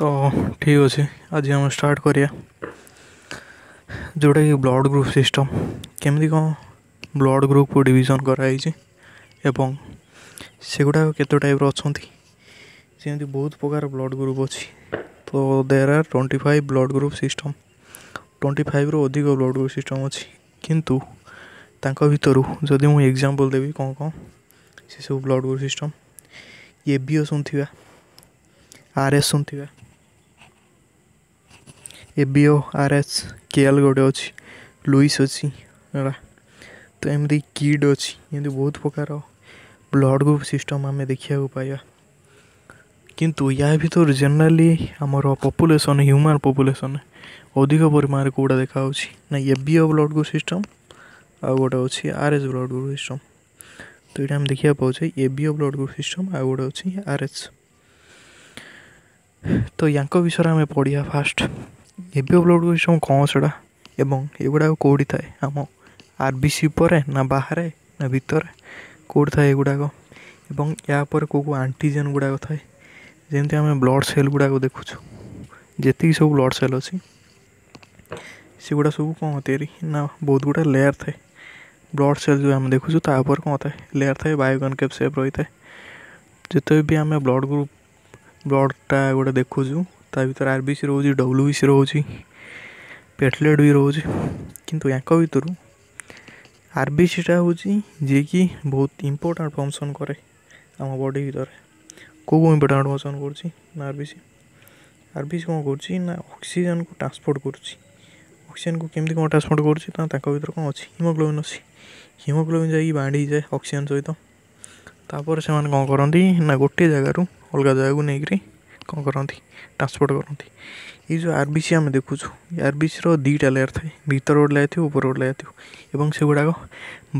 ତ ଠିକ୍ ଅଛି ଆଜି ଆମେ ଷ୍ଟାର୍ଟ କରିବା ଯେଉଁଟାକି ବ୍ଲଡ଼ ଗ୍ରୁପ୍ ସିଷ୍ଟମ୍ କେମିତି କ'ଣ ବ୍ଲଡ଼ ଗ୍ରୁପ୍କୁ ଡିଭିଜନ୍ କରାହେଇଛି ଏବଂ ସେଗୁଡ଼ାକ କେତେ ଟାଇପ୍ର ଅଛନ୍ତି ସେମିତି ବହୁତ ପ୍ରକାର ବ୍ଲଡ଼ ଗ୍ରୁପ୍ ଅଛି ତ there are twenty five blood group system twenty ଫାଇଭ୍ରୁ ଅଧିକ ବ୍ଲଡ଼ ଗ୍ରୁପ୍ ସିଷ୍ଟମ୍ ଅଛି କିନ୍ତୁ ତାଙ୍କ ଭିତରୁ ଯଦି ମୁଁ ଏକ୍ଜାମ୍ପଲ୍ ଦେବି କ'ଣ କ'ଣ ସେସବୁ blood group system A B O ଶୁଣିଥିବା ଆର୍ ଏସ୍ ଶୁଣିଥିବା ଏବିଓ ଆର୍ଏଚ୍ କେଏଲ୍ ଗୋଟେ ଅଛି ଲୁଇସ୍ ଅଛି ହେଲା ତ ଏମିତି କିଡ୍ ଅଛି ଏମିତି ବହୁତ ପ୍ରକାର ବ୍ଲଡ଼ ଗ୍ରୁପ୍ ସିଷ୍ଟମ୍ ଆମେ ଦେଖିବାକୁ ପାଇବା କିନ୍ତୁ ୟା ଭିତରୁ ଜେନେରାଲି ଆମର ପପୁଲେସନ୍ ହ୍ୟୁମାନ୍ ପପୁଲେସନ୍ ଅଧିକ ପରିମାଣରେ କେଉଁଟା ଦେଖାହେଉଛି ନା ଏବିଓ ବ୍ଲଡ଼ ଗ୍ରୁପ୍ ସିଷ୍ଟମ୍ ଆଉ ଗୋଟେ ଅଛି ଆର୍ଏଚ୍ ବ୍ଲଡ଼ ଗ୍ରୁପ୍ ସିଷ୍ଟମ୍ ତ ଏଇଟା ଆମେ ଦେଖିବାକୁ ପାଉଛେ ଏବିଓ ବ୍ଲଡ଼ ଗ୍ରୁପ୍ ସିଷ୍ଟମ୍ ଆଉ ଗୋଟେ ଅଛି ଆର୍ଏଚ୍ ତ ୟାଙ୍କ ବିଷୟରେ ଆମେ ପଢ଼ିବା ଫାଷ୍ଟ एबे अपलोड कर सब कौन से एवं एगुड़ा कौटी थाए आम आर बी सी पर ना बाहर ना भितर कौट था गुड़ाकपर को आंटीजेन गुड़ाक थाए जमी आम ब्लड सेल गुड़ाक देखु जी सब ब्लड सेल अच्छी से गुड़ा सब कौन तेरी ना बहुत गुड़ा लेयर थाए ब्लड सेल जो आम देखु तापर कौन था लेयर थाए बायोगन केप सेप रही है जिते भी आम ब्लड ग्रुप ब्लडटा गोटे देखु ତା ଭିତରେ ଆର୍ ବି ସି ରହୁଛି ଡବ୍ଲ୍ୟୁ ବି ସି ରହୁଛି ପେଟଲେଟ୍ ବି ରହୁଛି କିନ୍ତୁ ୟାଙ୍କ ଭିତରୁ ଆର୍ ବି ସିଟା ହେଉଛି ଯିଏକି ବହୁତ ଇମ୍ପୋର୍ଟାଣ୍ଟ ଫଙ୍କସନ୍ କରେ ଆମ ବଡ଼ି ଭିତରେ କେଉଁ ଇମ୍ପୋର୍ଟାଣ୍ଟ ଫଙ୍କସନ୍ କରୁଛି ନା ଆର୍ B C R B C କ'ଣ କରୁଛି ନା ଅକ୍ସିଜେନ୍କୁ ଟ୍ରାନ୍ସପୋର୍ଟ କରୁଛି ଅକ୍ସିଜେନ୍କୁ କେମିତି କ'ଣ ଟ୍ରାନ୍ସପୋର୍ଟ କରୁଛି ନା ତାଙ୍କ ଭିତରେ କ'ଣ ଅଛି ହିମୋଗ୍ଲୋବିନ୍ ଅଛି ହିମୋଗ୍ଲୋବିନ୍ ଯାଇକି ବାଣ୍ଡି ହେଇଯାଏ ଅକ୍ସିଜେନ୍ ସହିତ ତାପରେ ସେମାନେ କ'ଣ କରନ୍ତି ନା ଗୋଟିଏ ଜାଗାରୁ ଅଲଗା ଜାଗାକୁ ନେଇକରି କ'ଣ କରନ୍ତି ଟ୍ରାନ୍ସପୋର୍ଟ କରନ୍ତି ଏଇ ଯେଉଁ ଆର୍ ବି ସି ଆମେ ଦେଖୁଛୁ ଆର୍ ବି ସିର ଦୁଇଟା ଲେୟାର୍ ଥାଏ ଭିତର ଗୋଟେ ଲେୟାର୍ ଥିବ ଉପର ଗୋଟେ ଲେୟାର୍ ଥିବ ଏବଂ ସେଗୁଡ଼ାକ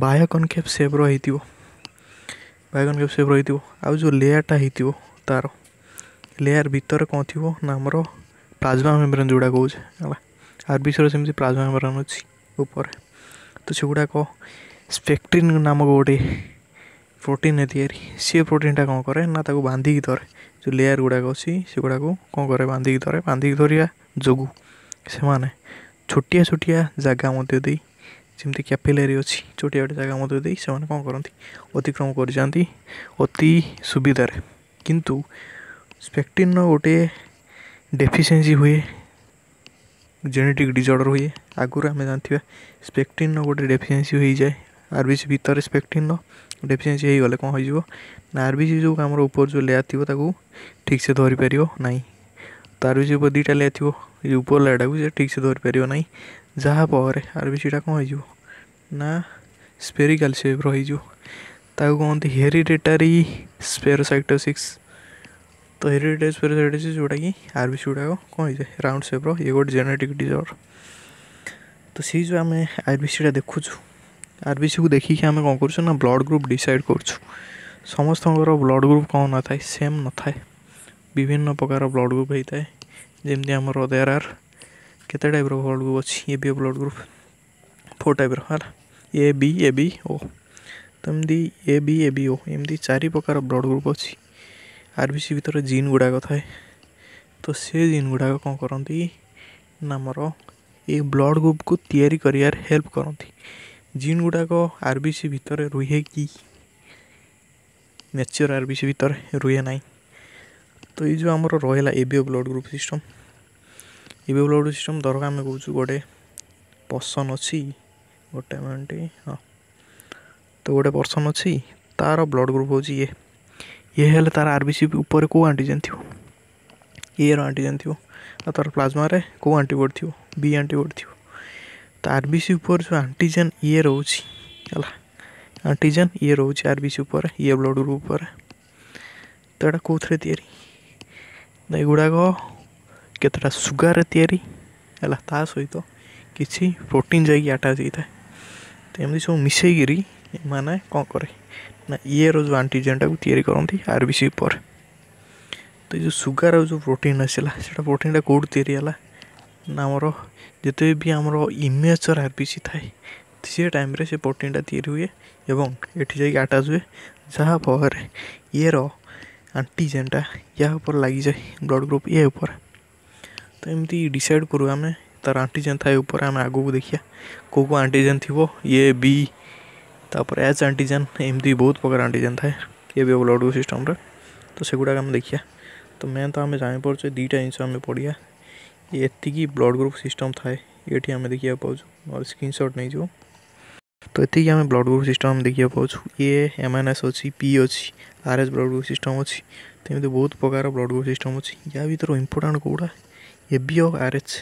ବାହ୍ୟ କନକେଭ୍ ସେପ୍ର ହେଇଥିବ ବାହ୍ୟ କନକେଭ୍ ସେପ୍ର ହେଇଥିବ ଆଉ ଯେଉଁ ଲେୟାର୍ଟା ହେଇଥିବ ତା'ର ଲେୟାର୍ ଭିତରେ କ'ଣ ଥିବ ନା ଆମର ପ୍ଲାଜମା ମେମ୍ବ୍ରେନ୍ ଯେଉଁଟା କହୁଛେ ହେଲା ଆର୍ ବି ସିର ସେମିତି ପ୍ଲାଜମା ମେମ୍ବ୍ରେନ୍ ଅଛି ଉପରେ ତ ସେଗୁଡ଼ାକ ସ୍ପେକ୍ଟ୍ରିନ୍ ନାମକ ଗୋଟେ ପ୍ରୋଟିନ୍ରେ ତିଆରି ସେ ପ୍ରୋଟିନ୍ଟା କ'ଣ କରେ ନା ତାକୁ ବାନ୍ଧିକି ଧରେ ଯେଉଁ ଲେୟାର ଗୁଡ଼ାକ ଅଛି ସେଗୁଡ଼ାକୁ କ'ଣ କରେ ବାନ୍ଧିକି ଧରେ ବାନ୍ଧିକି ଧରିବା ଯୋଗୁଁ ସେମାନେ ଛୋଟିଆ ଛୋଟିଆ ଜାଗା ମଧ୍ୟ ଦେଇ ଯେମିତି କ୍ୟାପିଲାରୀ ଅଛି ଛୋଟିଆ ଛୋଟିଆ ଜାଗା ମଧ୍ୟ ଦେଇ ସେମାନେ କ'ଣ କରନ୍ତି ଅତିକ୍ରମ କରିଯାଆନ୍ତି ଅତି ସୁବିଧାରେ କିନ୍ତୁ ସ୍ପେକ୍ଟିନ୍ର ଗୋଟିଏ ଡେଫିସିଏନ୍ସି ହୁଏ ଜେନେଟିକ୍ ଡିଜର୍ଡ଼ର ହୁଏ ଆଗରୁ ଆମେ ଜାଣିଥିବା ସ୍ପେକ୍ଟିନ୍ର ଗୋଟେ ଡେଫିସିଏନ୍ସି ହୋଇଯାଏ ଆର୍ ବି ସି ଭିତରେ ସ୍ପେକ୍ଟିନ୍ର डेफिसीय हो गले कौन हो आरबीसी जो आम ऊपर जो लेयार थी ठीक से धरी पार ना तो आरबीसी दुटा लेयार थी ऊपर लेयारटा को ठीक से धरी पार ना जहाँ पर आरबीसीटा कौन हो ना स्पेरिकाल सेप रही कहते हेरीडेटारी स्पेरोसाइटोसिक्स तो हेरीडेट स्पेरोसाइटोसिक्स जोटा कि आरबीसी गुड़ाक कौन हो राउंड सेप्र ये गोटे जेनेटिक डिजर्डर तो सी जो आम आरबीसीटा देखु ଆର୍ବିସିକୁ ଦେଖିକି ଆମେ କ'ଣ କରୁଛୁ ନା ବ୍ଲଡ଼ ଗ୍ରୁପ୍ ଡିସାଇଡ଼୍ କରୁଛୁ ସମସ୍ତଙ୍କର ବ୍ଲଡ଼ ଗ୍ରୁପ୍ କ'ଣ ନଥାଏ ସେମ୍ ନଥାଏ ବିଭିନ୍ନ ପ୍ରକାର ବ୍ଲଡ଼ ଗ୍ରୁପ୍ ହେଇଥାଏ ଯେମିତି ଆମର ଦେୟାର ଆର୍ କେତେ ଟାଇପ୍ର ବ୍ଲଡ଼ ଗ୍ରୁପ୍ ଅଛି A B O blood group four ଟାଇପ୍ର ହେଲା ଏ ବି ଏ ବି ଓ ତ ଏମିତି ଏ ବି ଏ ବି ଓ ଏମିତି ଚାରି ପ୍ରକାର ବ୍ଲଡ଼ ଗ୍ରୁପ୍ ଅଛି ଆର୍ବିସି ଭିତରେ ଜିନ୍ ଗୁଡ଼ାକ ଥାଏ ତ ସେ ଜିନ୍ ଗୁଡ଼ାକ କ'ଣ କରନ୍ତି ନା ଆମର ଏଇ ବ୍ଲଡ଼ ଗ୍ରୁପ୍କୁ ତିଆରି କରିବାରେ ହେଲ୍ପ କରନ୍ତି जीन गुड़ाक आर बी सी भितर रुहे कि मैच्योर आर बी सी भितर रुहे ना तो ये आम रहा ABO blood group system ABO blood system दरकार आम कौन गोटे पर्सन अच्छी गोटे मिनट हाँ तो गोटे पर्सन अच्छी तार ब्लड ग्रुप हूँ ये ये हेले तार आर बी सी कौ आंटीजेन थी ए रंटीजेन थी तार प्लाज्मे कौ आंटीबडी थी बी आंटीबडी थी तो आरबीसी ऊपर जो आंटीजन ये रोच आंटीजन ये रोच आरबीसी ऊपर ये ब्लड ग्रुप तो ये कौन तैयारी एगुड़ाक कतेटा सुगार तैयारी है सहित किसी प्रोटीन जाए आटाच होता है एम सब मिसेरी मैंने कौन कै ना ये जो आंटीजेन टाक करती आरबीसी ऊपर तो ये जो सुगार जो प्रोटीन आसला से प्रोटीनटा कौट या ना आमर जिते भी आम इमेचर आर पी सी थाए सी टाइम से प्रोटीन टा या हुए ये जाटाच हुए जहाँफल ये आंटीजेनटा या लग जाए ब्लड ग्रुप ये उपर तो एमती डिसाइड करूँ आम तार आंटीजेन थे आम आग को देखिया को को आंटीजेन थी ए बी तापर एच आंटीजेन एमती बहुत प्रकार आंटीजेन थाए ये भी ब्लड ग्रुप सिस्टम तो से गुड़ाक आम देखिया तो मेन तो आम जानपरचे दुटा जिनमें पढ़िया एति एत्ती ब्लड ग्रुप सिस्टम थाए तो ये आम देखा पाच और स्क्रीन सट नहीं जो तो ये आम ब्लड ग्रुप सिस्टम देखा पाच ए एम एन एस अच्छी पी अच्छी आरएस ब्लड ग्रुप सिस्टम अच्छी तो एमती बहुत प्रकार ब्लड ग्रुप सिस्टम अच्छी या भर इम्पोर्टाट कौटा ए बी और आर एच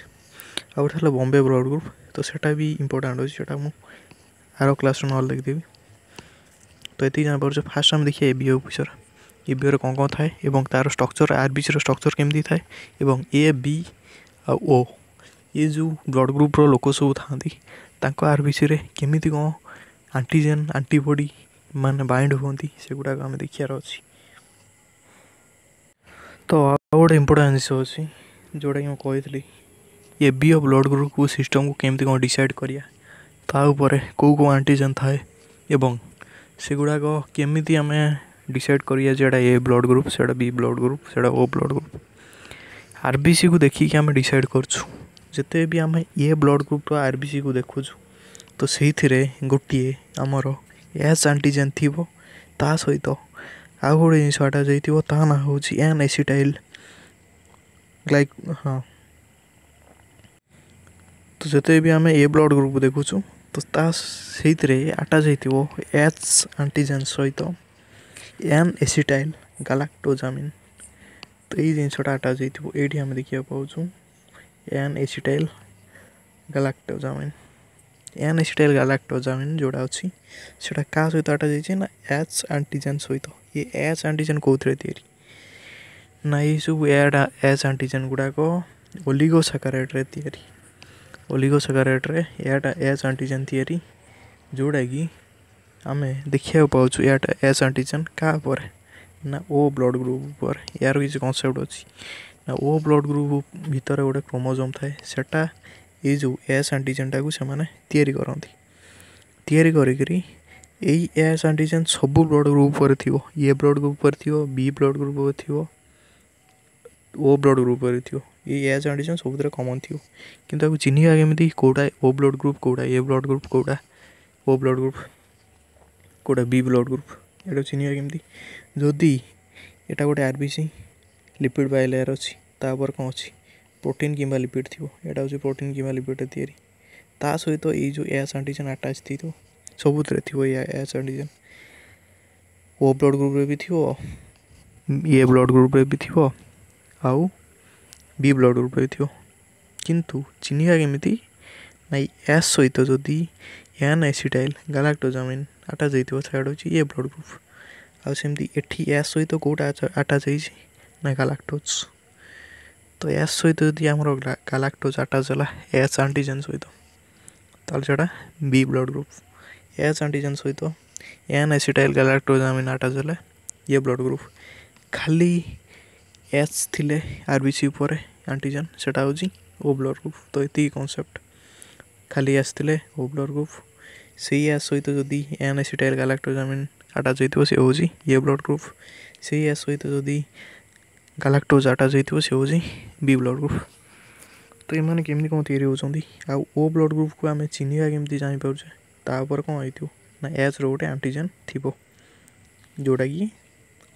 ଆଉ ଗୋଟେ ହେଲା ବମ୍ବେ ବ୍ଲଡ୍ ଗ୍ରୁପ୍ ତ ସେଇଟା ବି ଇମ୍ପୋର୍ଟାଣ୍ଟ ଅଛି ସେଇଟା ମୁଁ ଆର କ୍ଲାସ୍ର ନହେଲେ ଦେଖିଦେବି ତ ଏତିକି ଜାଣିପାରୁଛ ଫାର୍ଷ୍ଟ ଆମେ ଦେଖିବା ଏ ବିଓ ବିଷୟରେ ଏ ବିଓରେ କ'ଣ କ'ଣ ଥାଏ ଏବଂ ତା'ର ଷ୍ଟ୍ରକ୍ଚର୍ ଆର୍ ବିସିର ଷ୍ଟ୍ରକ୍ଚର୍ କେମିତି ଥାଏ ଏବଂ आ ओ ये जो ब्लड ग्रुप रो लोक सब था आर विषय केमी कौन आंटीजेन आंटीबॉडी मान बैंड हमें से गुड़ाक आम देखार अच्छे तो आ इम्पोर्टा जिस अच्छे जोटा कि मुझे कही ए बी ब्लड ग्रुप को सिस्टम को कमी कौन डिसाइड कराया तापर कौ कौ आंटीजेन थाएं से गुड़ाक केमी आम डिसाइड कराया ब्लड ग्रुप से ब्लड ग्रुप से ब्लड ग्रुप ଆର୍ବିସି କୁ ଦେଖିକି ଆମେ ଡିସାଇଡ଼ କରୁଛୁ ଯେତେ ବି ଆମେ ଏ ବ୍ଲଡ଼ ଗ୍ରୁପର ଆର୍ବିସି କୁ ଦେଖୁଛୁ ତ ସେଇଥିରେ ଗୋଟିଏ ଆମର ଏସ୍ ଆଣ୍ଟିଜେନ୍ ଥିବ ତା ସହିତ ଆଉ ଗୋଟେ ଜିନିଷ ଆଟାଯାଇଥିବ ତା ନାଁ ହେଉଛି ଏନ୍ ଏସିଟାଇଲ୍ ଲାଇକ୍ ହଁ ତ ଯେତେ ବି ଆମେ ଏ ବ୍ଲଡ଼ ଗ୍ରୁପ ଦେଖୁଛୁ ତ ତା ସେଇଥିରେ ଆଟାଚ୍ ହେଇଥିବ ଏଚ୍ ଆଣ୍ଟିଜେନ୍ ସହିତ ଏନ୍ ଏସିଟାଇଲ୍ ଗାଲାକ୍ଟୋଜାମିନ୍ ତ ଏଇ ଜିନିଷଟା ଆଟାଚ୍ ହେଇଥିବ ଏଇଠି ଆମେ ଦେଖିବାକୁ ପାଉଛୁ ଏନ୍ ଏସିଟାଇଲ୍ ଗାଲାକ୍ଟୋଜାମିନ୍ ଏନ୍ ଏସିଟାଇଲ୍ ଗାଲାକ୍ଟୋଜାମିନ୍ ଯେଉଁଟା ଅଛି ସେଇଟା କାହା ସହିତ ଆଟାଚ୍ ହେଇଛି ନା ଏଚ୍ ଆଣ୍ଟିଜେନ୍ ସହିତ ଇଏ ଏଚ୍ ଆଣ୍ଟିଜେନ୍ କେଉଁଥିରେ ତିଆରି ନା ଏଇସବୁ ଏଆଡ଼ା ଏଚ୍ ଆଣ୍ଟିଜେନ୍ ଗୁଡ଼ାକ ଓଲିଗୋସାକାରାଇଟ୍ରେ ତିଆରି ଓଲିଗୋସାକାରାଇଟ୍ରେ ଏଆଟା ଏଚ୍ ଆଣ୍ଟିଜେନ୍ ତିଆରି ଯେଉଁଟାକି ଆମେ ଦେଖିବାକୁ ପାଉଛୁ ଏଆଟା ଏଚ୍ ଆଣ୍ଟିଜେନ୍ କାହା ପରେ ना ओ ब्लड ग्रुप यार किसी कनसेप्ट अच्छी ना ओ ब्लड ग्रुप भितर गोटे क्रोमोजोम थाए से जो एस आंटीजेन टाक से करती यही एस आंटीजेन सब ब्लड ग्रुप पर थी ए ब्लड ग्रुप पर थी बी ब्लड ग्रुप पर थी ओ ब्लड ग्रुप पर थी ये एस आंटीजेन सब कमन थी कि चिन्ह कमी कौटा ओ ब्लड ग्रुप कौटा ए ब्लड ग्रुप कौटा ओ ब्लड ग्रुप कौटा बी ब्लड ग्रुप ये तो चिन्ह कमी ଯଦି ଏଇଟା ଗୋଟେ R B C lipid bilayer ଅଛି ତା ଉପରେ କ'ଣ ଅଛି ପ୍ରୋଟିନ୍ କିମ୍ବା ଲିପିଡ଼ ଥିବ ଏଇଟା ହେଉଛି ପ୍ରୋଟିନ୍ କିମ୍ବା ଲିପିଡ଼ରେ ତିଆରି ତା ସହିତ ଏଇ ଯେଉଁ ଏସ୍ ଆଣ୍ଟିଜେନ୍ ଆଟାଚ୍ ହେଇଥିବ ସବୁଥିରେ ଥିବ ଏଇ ଏସ୍ ଆଣ୍ଟିଜେନ୍ ଓ ବ୍ଲଡ଼ ଗ୍ରୁପ୍ରେ ବି ଥିବ ଏ ବ୍ଲଡ଼ ଗ୍ରୁପ୍ରେ ବି ଥିବ ଆଉ ବି ବ୍ଲଡ଼ ଗ୍ରୁପ୍ରେ ବି ଥିବ କିନ୍ତୁ ଚିହ୍ନିବା କେମିତି ନା ଏଇ ଏସ୍ ସହିତ ଯଦି ଏନ୍ ଏସିଟାଇଲ୍ ଗାଲାକ୍ଟୋଜାମିନ୍ ଆଟାଚ୍ ହେଇଥିବ ସେଇଟା ହେଉଛି ଏ ବ୍ଲଡ଼ ଗ୍ରୁପ୍ ଆଉ ସେମିତି ଏଠି ଏହା ସହିତ କେଉଁଟା ଆଟାଚ୍ ହେଇଛି ନା ଗାଲାକ୍ଟୋଜ୍ ତ ଏହା ସହିତ ଯଦି ଆମର ଗାଲାକ୍ଟୋଜ୍ ଆଟାଚ୍ ହେଲା ଏଚ୍ ଆଣ୍ଟିଜେନ୍ ସହିତ ତାହେଲେ ସେଟା B blood group H antigen ସହିତ ଏନ୍ ଏସିଟାଇଲ୍ ଗାଲାକ୍ଟୋଜ୍ ଆମେ ଆଟାଚ୍ ହେଲେ ଇଏ ବ୍ଲଡ଼ ଗ୍ରୁପ୍ ଖାଲି ଏଚ୍ ଥିଲେ ଆର୍ ବି ସି ଉପରେ ଆଣ୍ଟିଜେନ୍ ସେଟା ହେଉଛି ଓ ବ୍ଲଡ଼ ଗ୍ରୁପ୍ ତ ଏତିକି କନସେପ୍ଟ ଖାଲି ଏଚ୍ ଥିଲେ ଓ ବ୍ଲଡ଼ ଗ୍ରୁପ୍ ସେଇ ଏଚ୍ ସହିତ ଯଦି ଏନ୍ ଏସିଟାଇଲ୍ ଗାଲାକ୍ଟୋଜାମିନ୍ आटाच से हूँ ए ब्लड ग्रुप से एस सहित जो गालाक्टोज आटाच से हूँ बी ब्लड ग्रुप तो ये कमी कौन तैयारी होती ओ ब्लड ग्रुप को आम चिन्ह कमी जानपरचे तापर कौन हो एच रोटे आंटीजेन थी जोटा कि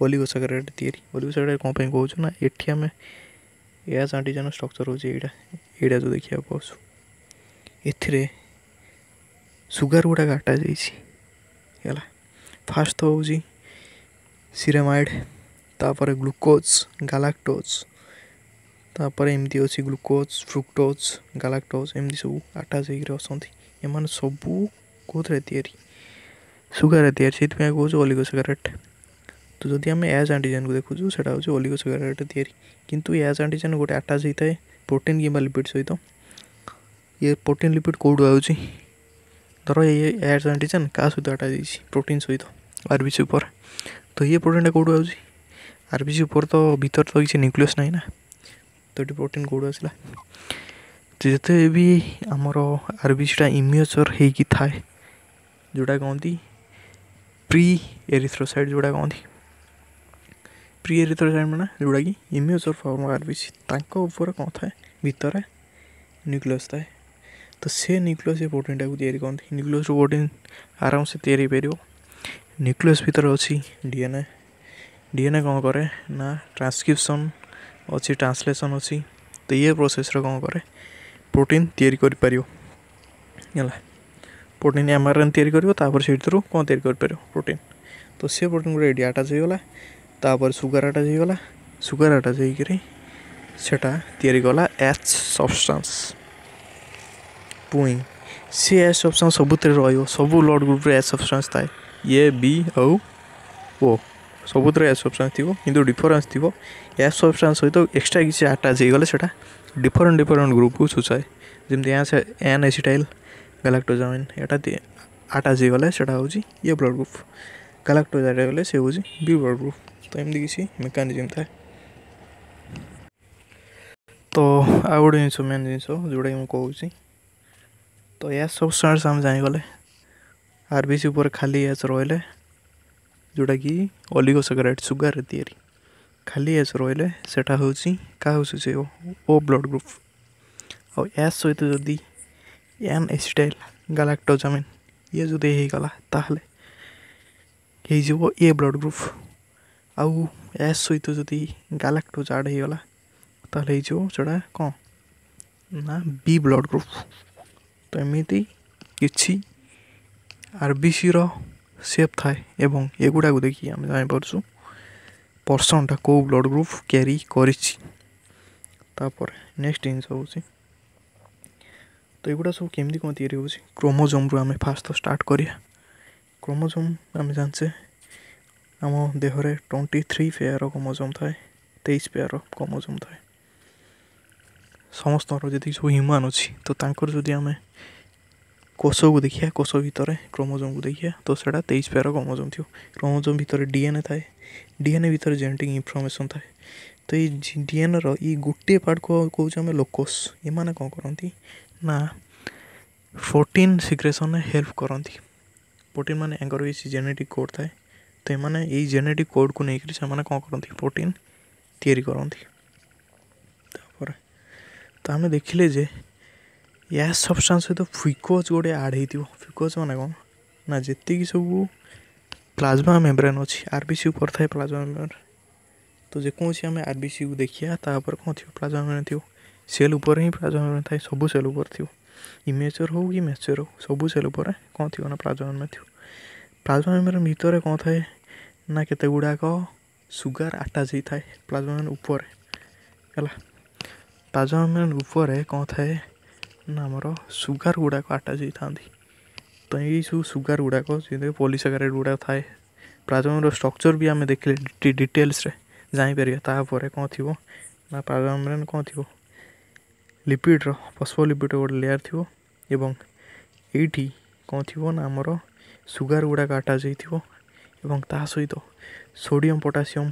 ओलिगोसाग्रेड तैयारी ओलिगोसाग्रेड कौन कौन ना ये आम एच आंटीजेन स्ट्रक्चर होटा जो देखा पाच एगार गुड़ाक आटाच है फास्ट हूँ सीरामाइड तापर ग्लुकोज गालाक्टोज तापर एमती अच्छे ग्लुकोज फ्रुक्टोज गालाक्टोज एम सब आटाज आटाच होने सब कौरे सुगार या कहूँ अलिगो सिगारेट तो जदि आम एज आंटीजेन को देखु से अलिगो सिगारेट ताकि एज आंटीजेन गोटे आटाज होता है प्रोटीन कि लिपिड सहित ये प्रोटीन लिपिड कौट आर ये एज आंटीजेन क्या सहित आटाजी प्रोटीन सहित तो। आरबीसी ऊपर तो ये प्रोटीनटा कोठू आଉଛି आरबीसी ऊपर तो भीतर तो किसी न्यूक्लियस नाही ना तो ये प्रोटीन कोठू आसला ଯେତେ ବି ଆମର ଆରବିସିଟା ଇମ୍ୟୁଚର୍ ହେଇକି ଥାଏ ଯେଉଁଟା କହନ୍ତି ପ୍ରି ଏରିଥ୍ରୋସାଇଡ଼୍ ଯେଉଁଟା କହନ୍ତି ପ୍ରି ଏରିଥ୍ରୋସାଇଡ଼୍ ମାନେ ଯେଉଁଟାକି ଇମ୍ୟୁଚର୍ ଫର୍ମ ଆରବିସି ତାଙ୍କ ଉପରେ କ'ଣ ଥାଏ ଭିତରେ ନ୍ୟୁକ୍ଲିୟସ୍ ଥାଏ ତ ସେ ନ୍ୟୁକ୍ଲିୟସ୍ ଏ ପ୍ରୋଟିନ୍ଟାକୁ ତିଆରି କରନ୍ତି ନ୍ୟୁକ୍ଲିୟସ୍ରୁ ପ୍ରୋଟିନ୍ ଆରାମସେ ତିଆରି ହେଇପାରିବ ନ୍ୟୁକ୍ଲିୟସ୍ ଭିତରେ ଅଛି D N A D N A କ'ଣ କରେ ନା ଟ୍ରାନ୍ସକ୍ରିପ୍ସନ୍ ଅଛି ଟ୍ରାନ୍ସଲେସନ୍ ଅଛି ତ ଇଏ ପ୍ରୋସେସ୍ରେ କ'ଣ କରେ ପ୍ରୋଟିନ୍ ତିଆରି କରିପାରିବ ହେଲା ପ୍ରୋଟିନ୍ ଏମ୍ ଆର୍ ଏନ୍ ତିଆରି କରିବ ତାପରେ ସେଇଥିରୁ କ'ଣ ତିଆରି କରିପାରିବ ପ୍ରୋଟିନ୍ ତ ସେ ପ୍ରୋଟିନ୍ ଗୋଟେ ଏଇଠି ଆଟାଚ୍ ହେଇଗଲା ତାପରେ ସୁଗାର ଆଟାଚ୍ ହେଇଗଲା ସୁଗାର ଆଟାଚ୍ ହେଇକିରି ସେଟା ତିଆରି କଲା ଏଚ୍ ସବଷ୍ଟାନ୍ସ ପୁଣି ସେ ଏଚ୍ ସବଷ୍ଟାନ୍ସ ସବୁଥିରେ ରହିବ ସବୁ ବ୍ଲଡ଼ ଗ୍ରୁପ୍ରେ ଏଚ୍ ସବଷ୍ଟାନ୍ସ ଥାଏ ଏ ବି ଆଉ ଓ ସବୁଥିରେ ଏହା ସବଷ୍ଟାନ୍ସ ଥିବ କିନ୍ତୁ ଡିଫରେନ୍ସ ଥିବ ଏହା ସବଷ୍ଟାନ୍ସ ସହିତ ଏକ୍ସଟ୍ରା କିଛି ଆଟାଚ୍ ହେଇଗଲେ ସେଇଟା ଡିଫରେଣ୍ଟ ଡିଫରେଣ୍ଟ ଗ୍ରୁପ୍କୁ ସୂଚାଏ ଯେମିତି ଏନ୍ ଏସିଟାଇଲ୍ ଗାଲାକ୍ଟୋଜାମିନ୍ ଏଇଟା ଆଟାଚ୍ ହେଇଗଲେ ସେଇଟା ହେଉଛି ଏ ବ୍ଲଡ଼ ଗ୍ରୁପ୍ ଗାଲାକ୍ଟୋଜାଇଟ୍ ହେଇଗଲେ ସେ ହେଉଛି ବି ବ୍ଲଡ଼ ଗ୍ରୁପ୍ ତ ଏମିତି କିଛି ମେକାନିଜିମ୍ ଥାଏ ତ ଆଉ ଗୋଟେ ଜିନିଷ ମେନ୍ ଜିନିଷ ଯେଉଁଟାକି ମୁଁ କହୁଛି ତ ଏହା ସବଷ୍ଟାନ୍ସ ଆମେ ଜାଣିଗଲେ आरबीसी बी सी खाली एसर ऑयल जोटा कि ओलिगोसगरेट सुगारे या खाली एसर ऑयल से क्या से ओ ब्लड ग्रुप आ सहित जदि एन एसीटाइल गालाक्टोजामिन ये जदिगला ताज ए ब्लड ग्रुप आ सहित जदि गालाक्टोज आड होगा तो कौन ना बी ब्लड ग्रुप तो एमती किसी ଆର୍ବିସିର ସେପ୍ ଥାଏ ଏବଂ ଏଗୁଡ଼ାକୁ ଦେଖି ଆମେ ଜାଣିପାରୁଛୁ ପର୍ସନ୍ଟା କେଉଁ ବ୍ଲଡ଼ ଗ୍ରୁପ୍ କ୍ୟାରି କରିଛି ତାପରେ ନେକ୍ସଟ ଜିନିଷ ହେଉଛି ତ ଏଗୁଡ଼ା ସବୁ କେମିତି କ'ଣ ତିଆରି ହେଉଛି କ୍ରୋମୋଜୋମ୍ରୁ ଆମେ ଫାଷ୍ଟ ତ ଷ୍ଟାର୍ଟ କରିବା କ୍ରୋମୋଜୋମ୍ ଆମେ ଜାଣିଛେ ଆମ ଦେହରେ ଟ୍ୱେଣ୍ଟି ଥ୍ରୀ ପେୟାର କ୍ରୋମୋଜୋମ୍ ଥାଏ ତେଇଶ ପେୟାର କ୍ରୋମୋଜୋମ୍ ଥାଏ ସମସ୍ତଙ୍କର ଯେତିକି ସବୁ ହ୍ୟୁମାନ ଅଛି ତ ତାଙ୍କର ଯଦି ଆମେ कोष को देखिया कोष भितर क्रोमोजोम को देखिया तो सैटा तेईस पेयर क्रोमोजोम थी क्रोमोजोम भितर डीएनए थाए डीएनए भितर जेनेटिक इनफर्मेशन थाए तो ये डीएनए रो गोटे पार्ट को कौन लोकोस ये कौन करती ना फोर्टीन सिग्रेसन हेल्प करती प्रोटीन मैंने किसी जेनेटिक कोड थाए तो ये ये जेनेटिक कोड को लेकर से कौन करती प्रोटीन या आम देखिले जे या सबसा सहित फिकोज गोटे आड हो फ्विकोज मैंने कौन ना जी सब प्लाज्मा मेम्ब्रेन अच्छी आरबीसी पर था प्लाज्मा मेम्ब्रेन तो जेकोसी आम आरबीसी को देखिया कौन थी प्लाज्मा मेम्ब्रेन थी सेल उपर ही प्लाज्मा मेम्ब्रेन था सब सेल उपर थी इमेचर हो कि मेचर हो सब सेल उपर कौन थी ना प्लाज्मा मेम्ब्रेन थी प्लाज्मा मेम्ब्रेन भितर कौन थाए ना के गुड़ाक सुगार आटाच होता है प्लाज्मा मेम्ब्रेन ऊपर है प्लाज्मा मेम्ब्रेन ऊपर कौन थाए ଆମର ସୁଗାର ଗୁଡ଼ାକ ଆଟାଚ୍ ହେଇଥାନ୍ତି ତ ଏଇ ସବୁ ସୁଗାର ଗୁଡ଼ାକ ଯେମିତି ପଲିସାକାରାଇଡ଼ ଗୁଡ଼ାକ ଥାଏ ପ୍ଲାଜମର ଷ୍ଟ୍ରକ୍ଚର୍ ବି ଆମେ ଦେଖିଲେ ଡିଟେଲ୍ସରେ ଜାଣିପାରିବା ତାପରେ କ'ଣ ଥିବ ନା ପ୍ଲାଜମରେ କ'ଣ ଥିବ ଲିପିଡ଼ର ଫସ୍ଫୋଲିପିଡ଼ର ଗୋଟେ ଲେୟାର୍ ଥିବ ଏବଂ ଏଇଠି କ'ଣ ଥିବ ନା ଆମର ସୁଗାର ଗୁଡ଼ାକ ଆଟାଚ୍ ହେଇଥିବ ଏବଂ ତା ସହିତ ସୋଡ଼ିୟମ୍ ପଟାସିୟମ୍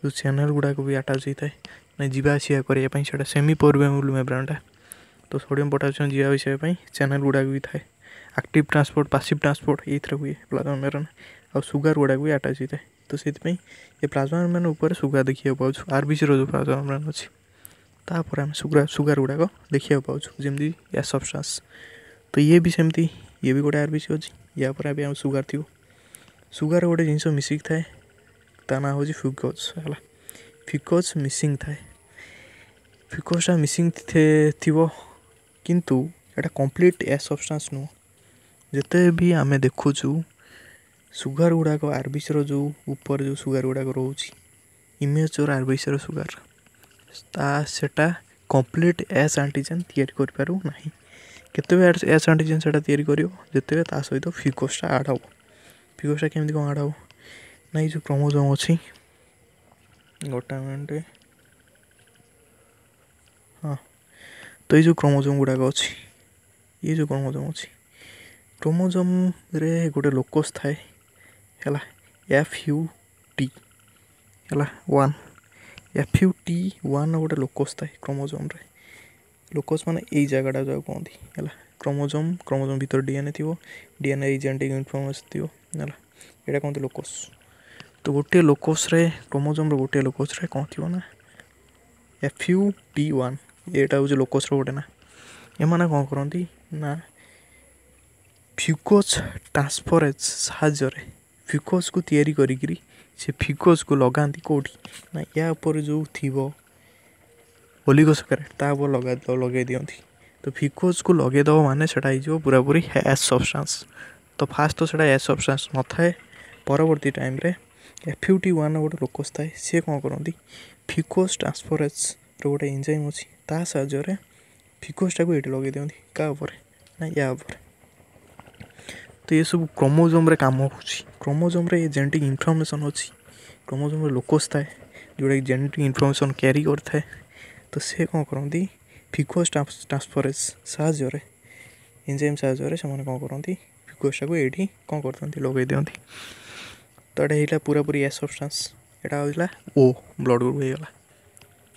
ଯେଉଁ ଚ୍ୟାନେଲ୍ ଗୁଡ଼ାକ ବି ଆଟାଚ୍ ହେଇଥାଏ ମାନେ ଯିବା ଆସିବା କରିବା ପାଇଁ ସେଇଟା ସେମି ପରବେବୁଲ୍ ମେମ୍ବ୍ରାନ୍ଟା तो सोडियम पोटासीयम जीवा विषय चेल गुड़ाक भी थाए आक्ट ट्रांसपोर्ट पासीव ट्रांसपोर्ट ये हुए प्लाज्मा मेरन आउ सुगार गुड़ाक भी आटाच होता है तो से प्लाज्मा मेरन उपर सुगार देखा पाच आरबीसी जो प्लाज्मा मेरन अच्छे तापर आम सुगार सुगार गुड़ाक देखा पाच जमी या सबसटास् तो ये भी सेमती ये भी गोटे आरबीसी अच्छे या पर आम सुगार थी सुगार गोटे जिनस मिसिक थाए ना हूँ फ्युकज है फ्युकज मिसिंग थाए फ्युकजा मिसिंग थे थी କିନ୍ତୁ ଏଇଟା କମ୍ପ୍ଲିଟ୍ ଏ ସବଷ୍ଟାନ୍ସ ନୁହଁ ଯେତେ ବି ଆମେ ଦେଖୁଛୁ ସୁଗାର ଗୁଡ଼ାକ ଆରବିସିର ଯେଉଁ ଉପରେ ଯେଉଁ ସୁଗାର ଗୁଡ଼ାକ ରହୁଛି ଇମେଚୋର ଆରବିସିର ସୁଗାର ତା ସେଟା କମ୍ପ୍ଲିଟ୍ ଏସ୍ ଆଣ୍ଟିଜେନ୍ ତିଆରି କରିପାରୁ ନାହିଁ କେତେବେଳେ ଏସ୍ ଆଣ୍ଟିଜେନ୍ ସେଟା ତିଆରି କରିବ ଯେତେବେଳେ ତା ସହିତ ଫିଗୋସଟା ଆଡ଼୍ ହେବ ଫିଗୋସଟା କେମିତି କ'ଣ ଆଡ଼୍ ହେବ ନା ଏଇ ଯେଉଁ କ୍ରୋମୋଜୋମ୍ ଅଛି ଗୋଟା ମିନିଟ୍ ହଁ ତ ଏଇ ଯେଉଁ କ୍ରୋମୋଜୋମ୍ ଗୁଡ଼ାକ ଅଛି ଇଏ ଯେଉଁ କ୍ରୋମୋଜୋମ୍ ଅଛି କ୍ରୋମୋଜମ୍ରେ ଗୋଟେ ଲୋକସ୍ ଥାଏ ହେଲା ଏଫ୍ ୟୁ ଟି ହେଲା ୱାନ୍ ଏଫ୍ ୟୁ ଟି ୱାନ୍ର ଗୋଟେ ଲୋକସ୍ ଥାଏ କ୍ରୋମୋଜମ୍ରେ ଲୋକସ୍ ମାନେ ଏଇ ଜାଗାଟା ଯାହାକୁ କୁହନ୍ତି ହେଲା କ୍ରୋମୋଜମ୍ କ୍ରୋମୋଜମ୍ ଭିତରେ ଡିଏନ୍ଏ ଥିବ ଡିଏନ୍ଏ ଏଇ ଜେନେଟିକ୍ ଇନଫର୍ମେସନ୍ ଥିବ ହେଲା ଏଇଟା କୁହନ୍ତି ଲୋକସ୍ ତ ଗୋଟିଏ ଲୋକସ୍ରେ କ୍ରୋମୋଜମ୍ର ଗୋଟିଏ ଲୋକସ୍ରେ କ'ଣ ଥିବ ନା ଏଫ୍ ୟୁ ଟି ୱାନ୍ ଏଇଟା ହେଉଛି ଲୋକସ୍ର ଗୋଟେ ନା ଏମାନେ କ'ଣ କରନ୍ତି ନା ଫ୍ୟୁକୋଜ୍ ଟ୍ରାନ୍ସଫରେଜ୍ ସାହାଯ୍ୟରେ ଫ୍ୟୁକୋଜ୍କୁ ତିଆରି କରିକିରି ସେ ଫ୍ୟୁକୋଜ୍କୁ ଲଗାନ୍ତି କେଉଁଠି ନା ୟା ଉପରେ ଯେଉଁ ଥିବ ଓଲିଗୋସକାରେ ତା ଉପରେ ଲଗା ଲଗାଇ ଦିଅନ୍ତି ତ ଫ୍ୟୁକୋଜ୍କୁ ଲଗାଇଦେବ ମାନେ ସେଇଟା ହେଇଯିବ ପୁରାପୁରି ହ୍ୟାସ୍ ସବଷ୍ଟାନ୍ସ ତ ଫାର୍ଷ୍ଟ ତ ସେଇଟା ହ୍ୟାସ୍ ସବଷ୍ଟାନ୍ସ ନଥାଏ ପରବର୍ତ୍ତୀ ଟାଇମ୍ରେ ଏଫ୍ୟୁଟି ୱାନ୍ ଗୋଟେ ଲୋକସ୍ ଥାଏ ସିଏ କ'ଣ କରନ୍ତି ଫ୍ୟୁକୋଜ୍ ଟ୍ରାନ୍ସଫରେଜ୍ର ଗୋଟେ ଏନ୍ଜାଇମ୍ ଅଛି ता साहाज्य फिकसटा को ये लगे दिं क्या ना या तो ये सब क्रोमोजोम काम हो क्रोमोजोम जेनेटिक इनफर्मेसन अच्छी क्रोमोजोम लोकस थाए जोटा जेनेटिक इनफर्मेसन क्यारि कर तो सी कौन करती फिकुअस ट्रांसफरेन्स साजेम साने कौन करती फिकुअसटा को ये कौन कर लगे दिखती तो ये पूरा पूरी एबसटा यहाँ होगा ब्लड ग्रुप होगा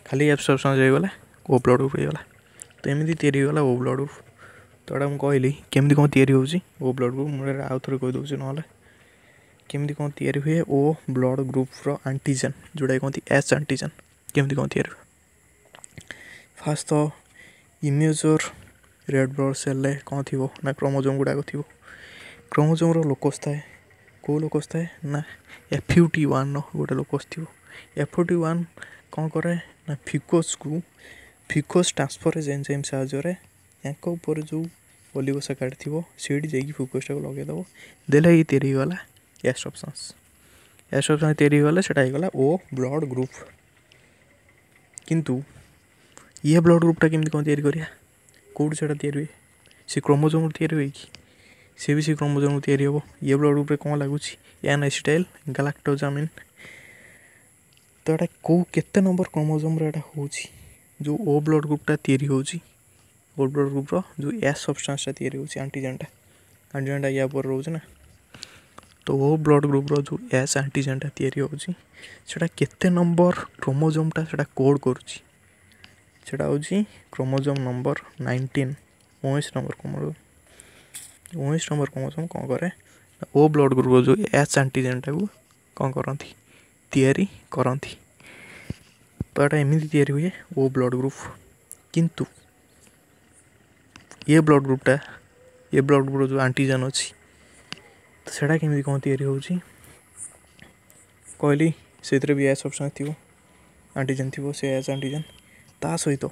खाली एबसटा होगा କୋଉ ବ୍ଲଡ଼୍ ଗ୍ରୁପ୍ ହେଇଗଲା ତ ଏମିତି ତିଆରି ହେଇଗଲା ଓ ବ୍ଲଡ଼୍ ଗ୍ରୁପ୍ ତ ଏଇଟା ମୁଁ କହିଲି କେମିତି କ'ଣ ତିଆରି ହେଉଛି ଓ ବ୍ଲଡ଼୍ ଗ୍ରୁପ୍ ମୁଁ ଏଇଟା ଆଉ ଥରେ କହିଦେଉଛି ନହେଲେ କେମିତି କ'ଣ ତିଆରି ହୁଏ ଓ ବ୍ଲଡ଼୍ ଗ୍ରୁପ୍ର ଆଣ୍ଟିଜେନ୍ ଯେଉଁଟାକି କହନ୍ତି ଏଚ୍ ଆଣ୍ଟିଜେନ୍ କେମିତି କ'ଣ ତିଆରି ହୁଏ ଫାର୍ଷ୍ଟ ତ ଇମ୍ୟୁଜୋର ରେଡ଼୍ ବ୍ଲଡ଼୍ ସେଲ୍ରେ କ'ଣ ଥିବ ନା କ୍ରୋମୋଜୋମ୍ ଗୁଡ଼ାକ ଥିବ କ୍ରୋମୋଜୋମ୍ର ଲୋକସ୍ ଥାଏ କେଉଁ ଲୋକସ୍ ଥାଏ ନା ଏଫ୍ୟୁ ଟି ୱାନ୍ର ଗୋଟେ ଲୋକସ୍ ଥିବ ଏଫ୍ୟୁ ଟି ୱାନ୍ କ'ଣ କରେ ନା ଫିକୋସ୍କୁ ଫିକୋସ୍ ଟ୍ରାନ୍ସଫରେଜ୍ ଏନ୍ଜାଇମ୍ ସାହାଯ୍ୟରେ ୟାଙ୍କ ଉପରେ ଯେଉଁ ଓଲିଗୋସା କାର୍ଡ଼ ଥିବ ସେଇଠି ଯାଇକି ଫିକୋସ୍ଟାକୁ ଲଗାଇଦେବ ଦେଲେ ଇଏ ତିଆରି ହେଇଗଲା ଏସ୍ ଅପସନ୍ସ ଏସ୍ ଅପସନ୍ସ ତିଆରି ହେଇଗଲେ ସେଇଟା ହେଇଗଲା ଓ ବ୍ଲଡ଼ ଗ୍ରୁପ୍ କିନ୍ତୁ ଇଏ ବ୍ଲଡ଼ ଗ୍ରୁପ୍ଟା କେମିତି କ'ଣ ତିଆରି କରିବା କେଉଁଠି ସେଇଟା ତିଆରି ହୁଏ ସେ କ୍ରୋମୋଜୋମ୍ରୁ ତିଆରି ହୁଏ କି ସେ ବି ସେ କ୍ରୋମୋଜୋମ୍ରୁ ତିଆରି ହେବ ଇଏ ବ୍ଲଡ଼ ଗ୍ରୁପ୍ରେ କ'ଣ ଲାଗୁଛି ଏନ୍ ଏସିଟାଇଲ୍ ଗାଲାକ୍ଟୋଜାମିନ୍ ତ ଏଇଟା କେଉଁ କେତେ ନମ୍ବର କ୍ରୋମୋଜୋମ୍ରେ ଏଇଟା ହେଉଛି ଯେଉଁ ଓ ବ୍ଲଡ଼୍ ଗ୍ରୁପ୍ଟା ତିଆରି ହେଉଛି ଓ ବ୍ଲଡ଼୍ ଗ୍ରୁପ୍ର ଯେଉଁ ଏସ୍ ସବଷ୍ଟାନ୍ସଟା ତିଆରି ହେଉଛି ଆଣ୍ଟିଜେନ୍ଟା ଆଣ୍ଟିଜେନ୍ଟା ୟା ଉପରେ ରହୁଛି ନା ତ ଓ ବ୍ଲଡ଼୍ ଗ୍ରୁପ୍ର ଯେଉଁ ଏସ୍ ଆଣ୍ଟିଜେନ୍ଟା ତିଆରି ହେଉଛି ସେଇଟା କେତେ ନମ୍ବର କ୍ରୋମୋଜୋମ୍ଟା ସେଇଟା କୋଡ଼୍ କରୁଛି ସେଇଟା ହେଉଛି କ୍ରୋମୋଜୋମ୍ ନମ୍ବର ନାଇନଟିନ୍ ଉଣେଇଶ ନମ୍ବର କ୍ରୋମୋଜୋମ୍ ଉଣେଇଶ ନମ୍ବର କ୍ରୋମୋଜୋମ୍ କ'ଣ କରେ ଓ ବ୍ଲଡ଼୍ ଗ୍ରୁପ୍ର ଯେଉଁ ଏସ୍ ଆଣ୍ଟିଜେନ୍ଟାକୁ କ'ଣ କରନ୍ତି ତିଆରି କରନ୍ତି पेटा एमती या हुए ओ ब्लड ग्रुप किंतु ये ब्लड ग्रुपटा ये ब्लड ग्रुप जो आंटीजेन अच्छी तो सेटा केमी कौन या कहली से भी एस अप्सन थी आंटीजेन थी से एस आंटीजेन ता सहित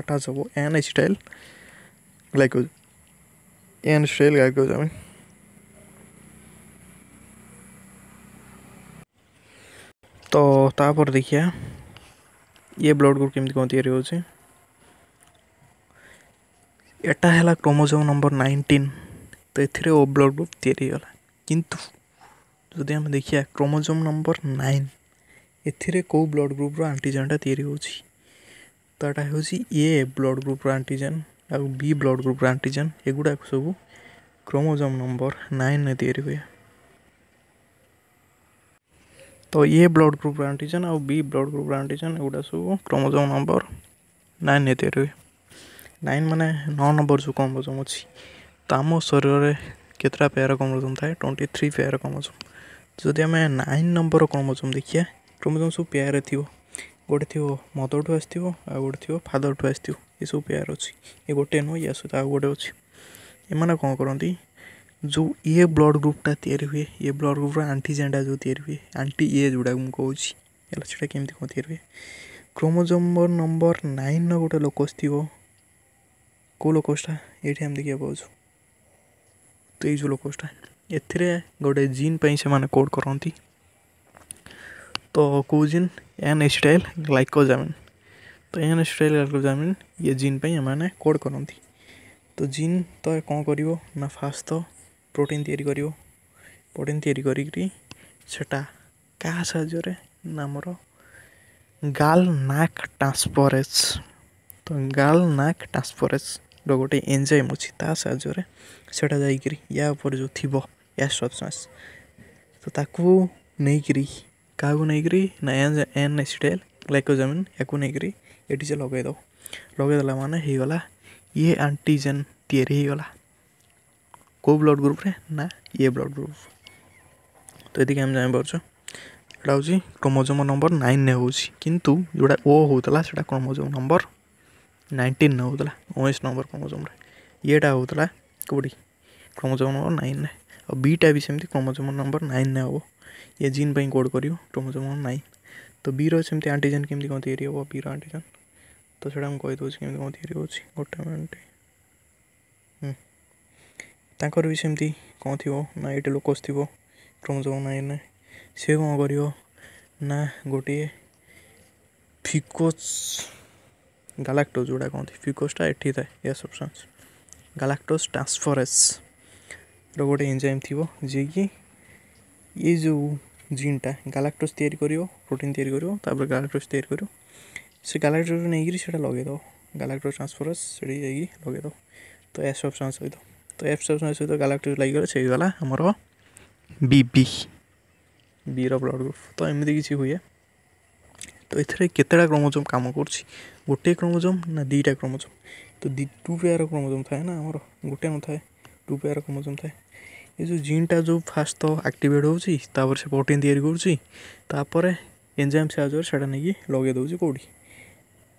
आटाच हम एन एच स्टाइल ग्लैकोज एन स्टाइल ग्लैकोज आम तो तापर देखिया ये ब्लड ग्रुप केमी कौन या एटा है क्रोमोजोम नंबर नाइनटीन तो ये ओ ब्लड ग्रुप या किंतु जदि आम देखिया क्रोमोजोम नंबर नाइन एथेरे ब्लड ग्रुप रंटीजेनटा तो हूँ ए ब्लड ग्रुप रंटीजेन आ ब्लड ग्रुप रंटीजेन एगुड़ाक सब क्रोमोजोम नंबर नाइन या ତ ए ବ୍ଲଡ୍ ଗ୍ରୁପ୍ ଆଣ୍ଟିଜେନ୍ ଆଉ ବି ବ୍ଲଡ୍ ଗ୍ରୁପ୍ ଆଣ୍ଟିଜେନ୍ ଏଗୁଡ଼ା ସବୁ କ୍ରୋମୋଜୋମ୍ ନମ୍ବର ନାଇନ୍ରେ ତିଆରି ହୁଏ ନାଇନ୍ ମାନେ ନଅ ନମ୍ବର ଯେଉଁ କ୍ରୋମୋଜୋମ୍ ଅଛି ତ ଆମ ଶରୀରରେ କେତେଟା ପେୟାର କ୍ରୋମୋଜୋମ୍ ଥାଏ ଟ୍ୱେଣ୍ଟି ଥ୍ରୀ ପେୟାର କ୍ରୋମୋଜୋମ୍ ଯଦି ଆମେ ନାଇନ୍ ନମ୍ବର କ୍ରୋମୋଜୋମ୍ ଦେଖିବା କ୍ରୋମୋଜୋମ୍ ସବୁ ପେୟାରରେ ଥିବ ଗୋଟେ ଥିବ ମଦରଠୁ ଆସିଥିବ ଆଉ ଗୋଟେ ଥିବ ଫାଦରଠୁ ଆସିଥିବ ଏସବୁ ପେୟାର ଅଛି ଏ ଗୋଟେ ନୁହଁ ୟା ସହିତ ଆଉ ଗୋଟେ ଅଛି ଏମାନେ କ'ଣ କରନ୍ତି ଯେଉଁ ଏ ବ୍ଲଡ଼୍ ଗ୍ରୁପ୍ଟା ତିଆରି ହୁଏ ଏ ବ୍ଲଡ଼୍ ଗ୍ରୁପ୍ର ଆଣ୍ଟିଜେନ୍ଟା ଯେଉଁ ତିଆରି ହୁଏ ଆଣ୍ଟି ଏ ଯେଉଁଟାକୁ ମୁଁ କହୁଛି ହେଲା ସେଇଟା କେମିତି କ'ଣ ତିଆରି ହୁଏ କ୍ରୋମୋଜୋମ୍ ନମ୍ବର୍ ନାଇନ୍ର ଗୋଟେ ଲୋକସ୍ ଥିବ କେଉଁ ଲୋକସ୍ଟା ଏଇଠି ଆମେ ଦେଖିବାକୁ ପାଉଛୁ ତ ଏଇ ଯେଉଁ ଲୋକସ୍ଟା ଏଥିରେ ଗୋଟେ ଜିନ୍ ପାଇଁ ସେମାନେ କୋଡ଼୍ କରନ୍ତି ତ କେଉଁ ଜିନ୍ ଏନ୍ ଏସିଟାଇଲ୍ ଗ୍ଲାଇକୋଜାମିନ୍ ତ ଏନ୍ ଏସିଟାଇଲ୍ ଗ୍ଲାଇକୋଜାମିନ୍ ଇଏ ଜିନ୍ ପାଇଁ ଏମାନେ କୋଡ଼୍ କରନ୍ତି ତ ଜିନ୍ ତ କ'ଣ କରିବ ନା ଫାଷ୍ଟ ତ ପ୍ରୋଟିନ୍ ତିଆରି କରିବ ପ୍ରୋଟିନ୍ ତିଆରି କରିକିରି ସେଟା କାହା ସାହାଯ୍ୟରେ ନା ଆମର ଗାଲ୍ ନାକ୍ ଟ୍ରାନ୍ସଫରେଜ୍ ତ ଗାଲ୍ ନାକ୍ ଟ୍ରାନ୍ସଫରେଜ୍ର ଗୋଟେ ଏନ୍ଜାଇମ୍ ଅଛି ତା ସାହାଯ୍ୟରେ ସେଟା ଯାଇକିରି ୟା ଉପରେ ଯେଉଁ ଥିବ ୟା ସବଷ୍ଟାନ୍ସ ତ ତାକୁ ନେଇକିରି କାହାକୁ ନେଇକିରି ନା N acetyl glucosamine ୟାକୁ ନେଇକିରି ଏଠି ସେ ଲଗାଇଦେବ ଲଗାଇଦେଲା ମାନେ ହେଇଗଲା ଇଏ ଆଣ୍ଟିଜେନ୍ ତିଆରି ହେଇଗଲା को ब्लड ग्रुप रे ना ये ब्लड ग्रुप तो ये आम जान पार्छ यहाँ हूँ क्रोमोजोम नंबर नाइन ने किंतु जोड़ा ओ होता से क्रोमोजोम नंबर नाइंटीन ने होता उन्नीस नंबर क्रोमोजोम येटा होता कौटी क्रोमोजोम नंबर नाइन ने और बीटा भी सेमती क्रोमोजोम नंबर नाइन ने हो ये जीन पर कोड कर क्रोमोजोम नाइन तो बी रही आंटीजेन केमी कौन तैयारी हो बी रंटीजेन तो सही कहीदे कौन तैयारी होटे मिनट ତାଙ୍କର ବି ସେମିତି କ'ଣ ଥିବ ନା ଏଇଟା ଲୋକସ୍ ଥିବ କ୍ରୋମୋଜୋମ୍ ନାଇନ୍ ସେ କ'ଣ କରିବ ନା ଗୋଟିଏ ଫିକୋସ୍ ଗାଲାକ୍ଟୋସ୍ ଯେଉଁଟା କହନ୍ତି ଫିକୋସ୍ଟା ଏଠି ଥାଏ ଏହା ସବଷ୍ଟାନ୍ସ ଗାଲାକ୍ଟୋସ୍ ଟ୍ରାନ୍ସଫରେସ୍ର ଗୋଟେ ଏନ୍ଜାଇମ୍ ଥିବ ଯିଏକି ଏ ଯେଉଁ ଜିନ୍ଟା ଗାଲାକ୍ଟୋସ୍ ତିଆରି କରିବ ପ୍ରୋଟିନ୍ ତିଆରି କରିବ ତାପରେ ଗାଲାକ୍ଟୋସ୍ ତିଆରି କରିବ ସେ ଗାଲାକ୍ଟୋସ୍ ନେଇକିରି ସେଇଟା ଲଗେଇଦେବ ଗାଲାକ୍ଟୋସ୍ ଟ୍ରାନ୍ସଫରେସ୍ ସେଠି ଯାଇକି ଲଗେଇଦେବ ତ ଏହା ସବଷ୍ଟାନ୍ସ ହୋଇଥିବ तो एफ सेवेन सहित गालाक्टिक लगेगला आमर बी बी र्लड ग्रुप तो एमती किसी हुए तो ये केतटा क्रोमोजोम कम कर गोटे क्रोमोजोम ना दुईटा क्रोमोजोम तो टू पेयर क्रमोजम थाए ना आम गोटे न था टू पेयर क्रमोजम थाए ये जो जीनटा जो फास्ट तो आक्टिवेट होपर से प्रोटीन तैयारी करपर एंजाम साजर से लगे दौर कौटी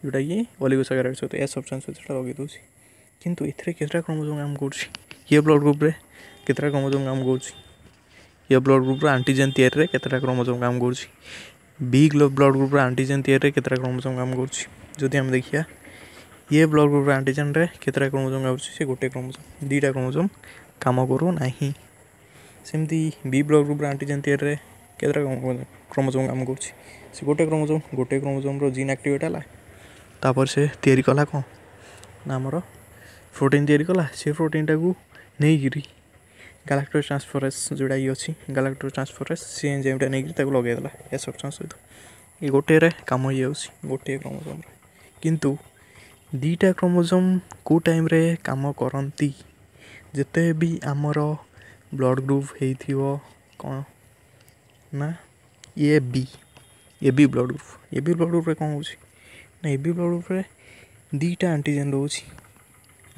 जोटा कि अलग सकार एस अब्सन सहित लगे दूसरी কিন্তু ଏଥିରେ କେତେଟା କ୍ରୋମୋଜୋମ୍ କାମ କରୁଛି ଇଏ ବ୍ଲଡ଼ ଗ୍ରୁପ୍ରେ କେତେଟା କ୍ରୋମୋଜୋମ୍ କାମ କରୁଛି ଇଏ ବ୍ଲଡ଼ ଗ୍ରୁପ୍ର ଆଣ୍ଟିଜେନ୍ ତିଆରିରେ କେତେଟା କ୍ରୋମୋଜୋମ୍ କାମ କରୁଛି ବି ବ୍ଲଡ଼ ଗ୍ରୁପ୍ର ଆଣ୍ଟିଜେନ୍ ତିଆରିରେ କେତେଟା କ୍ରୋମୋଜୋମ୍ କାମ କରୁଛି ଯଦି ଆମେ ଦେଖିବା ଇଏ ବ୍ଲଡ଼ ଗ୍ରୁପ୍ର ଆଣ୍ଟିଜେନ୍ରେ କେତେଟା କ୍ରୋମୋଜୋମ୍ କାମ ସେ ଗୋଟେ କ୍ରୋମୋଜୋମ୍ ଦୁଇଟା କ୍ରୋମୋଜୋମ୍ କାମ କରୁନାହିଁ ସେମିତି ବି ବ୍ଲଡ଼ ଗ୍ରୁପ୍ର ଆଣ୍ଟିଜେନ୍ ତିଆରିରେ କେତେଟା କ୍ରୋମୋଜୋମ୍ କାମ କରୁଛି ସେ ଗୋଟେ କ୍ରୋମୋଜୋମ୍ ଗୋଟେ କ୍ରୋମୋଜୋମ୍ର ଜିନ୍ ଆକ୍ଟିଭେଟ୍ ହେଲା ତାପରେ ସେ ତିଆରି କଲା କ'ଣ ନା ଆମର ପ୍ରୋଟିନ୍ ତିଆରି କଲା ସେ ପ୍ରୋଟିନ୍ଟାକୁ ନେଇକିରି ଗାଲାକ୍ଟୋ ଟ୍ରାନ୍ସଫରେସ୍ ଯେଉଁଟା ଇଏ ଅଛି ଗାଲାକ୍ଟୋ ଟ୍ରାନ୍ସଫରେସ୍ ସେ ଏନ୍ଜାଇମ୍ଟା ନେଇକିରି ତାକୁ ଲଗାଇଦେଲା ଏ ସବଷ୍ଟାନ୍ସ ସହିତ ଏ ଗୋଟେରେ କାମ ହେଇଯାଉଛି ଗୋଟିଏ କ୍ରୋମୋଜୋମ୍ରେ କିନ୍ତୁ ଦୁଇଟା କ୍ରୋମୋଜୋମ୍ କେଉଁ ଟାଇମ୍ରେ କାମ କରନ୍ତି ଯେତେ ବି ଆମର ବ୍ଲଡ଼ ଗ୍ରୁପ୍ ହେଇଥିବ କ'ଣ ନା A B A B blood group A B ବ୍ଲଡ଼ ଗ୍ରୁପ୍ରେ କ'ଣ ହେଉଛି ନା ଏ ବି ବ୍ଲଡ଼ ଗ୍ରୁପ୍ରେ ଦୁଇଟା ଆଣ୍ଟିଜେନ୍ ରହୁଛି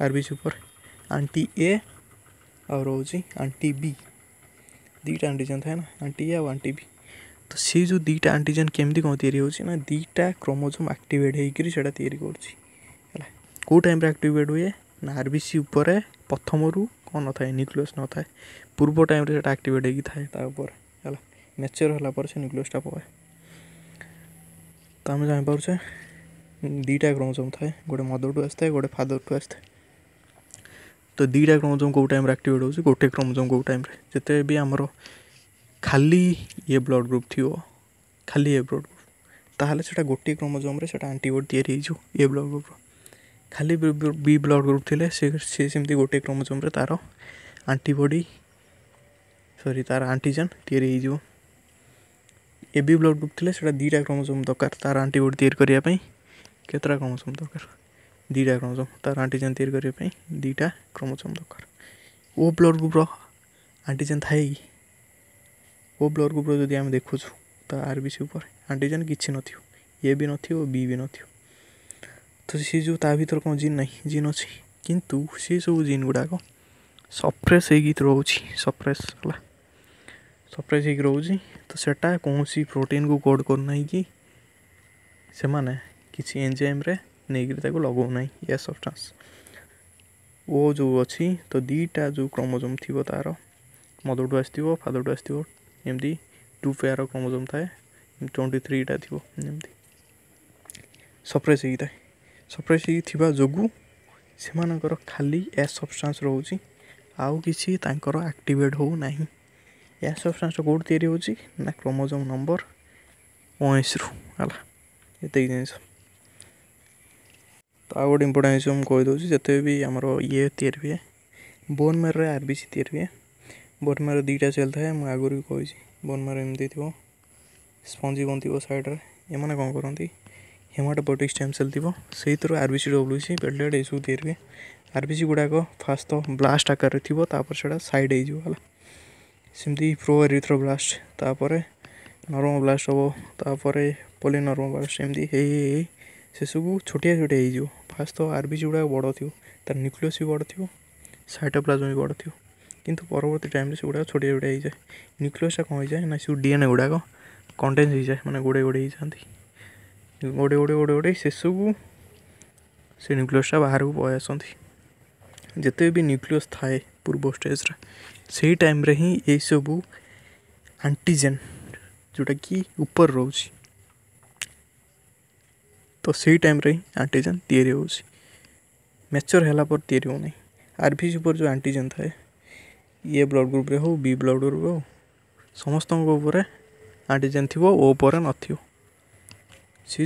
ଆର୍ବି ସୁପର୍ ଆଣ୍ଟି ଏ ଆଉ ରହୁଛି ଆଣ୍ଟି ବି ଦୁଇଟା ଆଣ୍ଟିଜେନ୍ ଥାଏ ନା ଆଣ୍ଟି ଏ ଆଉ ଆଣ୍ଟି ବି ତ ସେଇ ଯେଉଁ ଦୁଇଟା ଆଣ୍ଟିଜେନ୍ କେମିତି କ'ଣ ତିଆରି ହେଉଛି ନା ଦୁଇଟା କ୍ରୋମୋଜୋମ୍ ଆକ୍ଟିଭେଟ୍ ହେଇକିରି ସେଇଟା ତିଆରି କରୁଛି ହେଲା କେଉଁ ଟାଇମ୍ରେ ଆକ୍ଟିଭେଟ୍ ହୁଏ ନା ଆର୍ବିସି ଉପରେ ପ୍ରଥମରୁ କ'ଣ ନଥାଏ ନ୍ୟୁକ୍ଲିୟସ୍ ନଥାଏ ପୂର୍ବ ଟାଇମ୍ରେ ସେଇଟା ଆକ୍ଟିଭେଟ୍ ହେଇକି ଥାଏ ତା ଉପରେ ହେଲା ମ୍ୟାଚର୍ ହେଲା ପରେ ସେ ନ୍ୟୁକ୍ଲିୟସ୍ଟା ପକାଏ ତ ଆମେ ଜାଣିପାରୁଛେ ଦୁଇଟା କ୍ରୋମୋଜୋମ୍ ଥାଏ ଗୋଟେ ମଦରଠୁ ଆସିଥାଏ ଗୋଟେ ଫାଦରଠୁ ଆସିଥାଏ तो दुईटा क्रोमोजोम कोई टाइम आक्टिवेट हो गोटे क्रोमोजोम कोई टाइम जिते भी आम खाली ये ब्लड ग्रुप थी खाली ये ब्लड ग्रुप ताल से गोटे क्रोमोजोम से आंटीबडी या ये ब्लड ग्रुप खाली बी ब्लड ग्रुप थे सी सेम गोटे क्रोमोजोम तार आंटीबडी सरी तार आंटीजेन या ए ब्लड ग्रुप थे दुटा क्रोमोजोम दरकार तार आंटीबडी या कतटा क्रोमोजोम दरकार दुटा क्रोमोसोम तार आंटीजेन तैयार करने दीटा क्रोमोसोम दरकार ओ ब्लड ग्रुप आंटीजेन थाए कि ओ ब्लड ग्रुप जब देखु तो आरबीसी बी सी आंटीजेन किसी नी ए भी नथ भी नथ तो सी जो तर कौन जीन ना जीन अच्छी कितु सी सब जीन गुड़ाक सप्रेस रोचे सप्रेस है सप्रेस रोज तो सेटा कौन सी प्रोटीन को कोड करना कि एंजाइम ନେଇକିରି ତାକୁ ଲଗାଉନାହିଁ ୟା ସବଷ୍ଟାନ୍ସ ଓ ଯେଉଁ ଅଛି ତ ଦୁଇଟା ଯେଉଁ କ୍ରୋମୋଜୋମ୍ ଥିବ ତା'ର ମଦରଠୁ ଆସିଥିବ ଫାଦରଠୁ ଆସିଥିବ ଏମିତି ଟୁ ପେୟାର କ୍ରୋମୋଜୋମ୍ ଥାଏ ଟ୍ୱେଣ୍ଟି ଥ୍ରୀଟା ଥିବ ଏମିତି ସପ୍ରେସ୍ ହେଇକି ଥାଏ ସପ୍ରେସ୍ ହେଇକି ଥିବା ଯୋଗୁଁ ସେମାନଙ୍କର ଖାଲି ଏ ସବଷ୍ଟାନ୍ସ ରହୁଛି ଆଉ କିଛି ତାଙ୍କର ଆକ୍ଟିଭେଟ୍ ହେଉନାହିଁ ଏ ସବଷ୍ଟାନ୍ସଟା କେଉଁଠି ତିଆରି ହେଉଛି ନା କ୍ରୋମୋଜୋମ୍ ନମ୍ବର ଉଣେଇଶରୁ ହେଲା ଏତିକି ଜିନିଷ ତ ଆଉ ଗୋଟେ ଇମ୍ପୋର୍ଟାଣ୍ଟ ଜିନିଷ ମୁଁ କହିଦେଉଛି ଯେତେ ବି ଆମର ଇଏ ତିଆରି ହୁଏ ବୋନ୍ ମେରୋରେ ଆର୍ ବି ସି ତିଆରି ହୁଏ ବୋନ୍ ମେରୋ ଦୁଇଟା ସେଲ୍ ଥାଏ ମୁଁ ଆଗରୁ ବି କହିଛି ବୋନ୍ ମେରୋ ଏମିତି ଥିବ ସ୍ପଞ୍ଜି ବନ୍ ଥିବ ସାଇଡ଼୍ରେ ଏମାନେ କ'ଣ କରନ୍ତି ହେମାଟୋପୋଟିକ୍ ଷ୍ଟେମ୍ ସେଲ୍ ଥିବ ସେଇଥିରୁ R B C W C platelet ଏସବୁ ତିଆରି ହୁଏ ଆର୍ ବି ସି ଗୁଡ଼ାକ ଫାର୍ଷ୍ଟ ତ ବ୍ଲାଷ୍ଟ ଆକାରରେ ଥିବ ତାପରେ ସେଇଟା ସାଇଡ଼୍ ହେଇଯିବ ହେଲା ସେମିତି ପ୍ରୋ ଏରିଥ୍ରୋ ବ୍ଲାଷ୍ଟ ତାପରେ ନର୍ମ ବ୍ଲାଷ୍ଟ ହେବ ତାପରେ ପଲି ନର୍ମ ବ୍ଲାଷ୍ଟ ଏମିତି ହେଇ ହେଇ ସେସବୁ ଛୋଟିଆ ଛୋଟିଆ ହେଇଯିବ ફર્સ્ટ તો આરબી ସେଗୁଡ଼ାକ ବଡ଼ ଥିବ ତାର ନ୍ୟୁକ୍ଲିୟସ୍ ବି ବଡ଼ ଥିବ ସାଇଟୋପ୍ଲାଜମ୍ ବି ବଡ଼ ଥିବ କିନ୍ତୁ ପରବର୍ତ୍ତୀ ଟାଇମ୍ରେ ସେଗୁଡ଼ାକ ଛୋଟିଆ ଛୋଟିଆ ହେଇଯାଏ ନ୍ୟୁକ୍ଲିୟସ୍ଟା କ'ଣ ହେଇଯାଏ ନା ସେ ଡିଏନ୍ଏ ଗୁଡ଼ାକ କଣ୍ଟେନ୍ସ ହେଇଯାଏ ମାନେ ଗୋଡ଼େଇ ଗୋଡ଼େଇ ହେଇଯାନ୍ତି ଗୋଡ଼େଇ ଗୋଡ଼େଇ ଗୋଡ଼େଇ ଗୋଡ଼େଇ ସେସବୁ ସେ ନ୍ୟୁକ୍ଲିୟସ୍ଟା ବାହାରକୁ ପଳାଇ ଆସନ୍ତି ଯେତେ ବି ନ୍ୟୁକ୍ଲିୟସ୍ ଥାଏ ପୂର୍ବ ଷ୍ଟେଜ୍ରେ ସେଇ ଟାଇମ୍ରେ ହିଁ ଏଇସବୁ ଆଣ୍ଟିଜେନ୍ ଯେଉଁଟାକି ଉପରେ ରହୁଛି तो सही टाइम आंटीजेन या मैच्योर है या आर जो आंटीजेन था ए ब्लड ग्रुप रे हो बी ब्लड ग्रुप हो समस्त आंटीजेन थी ओ पर नी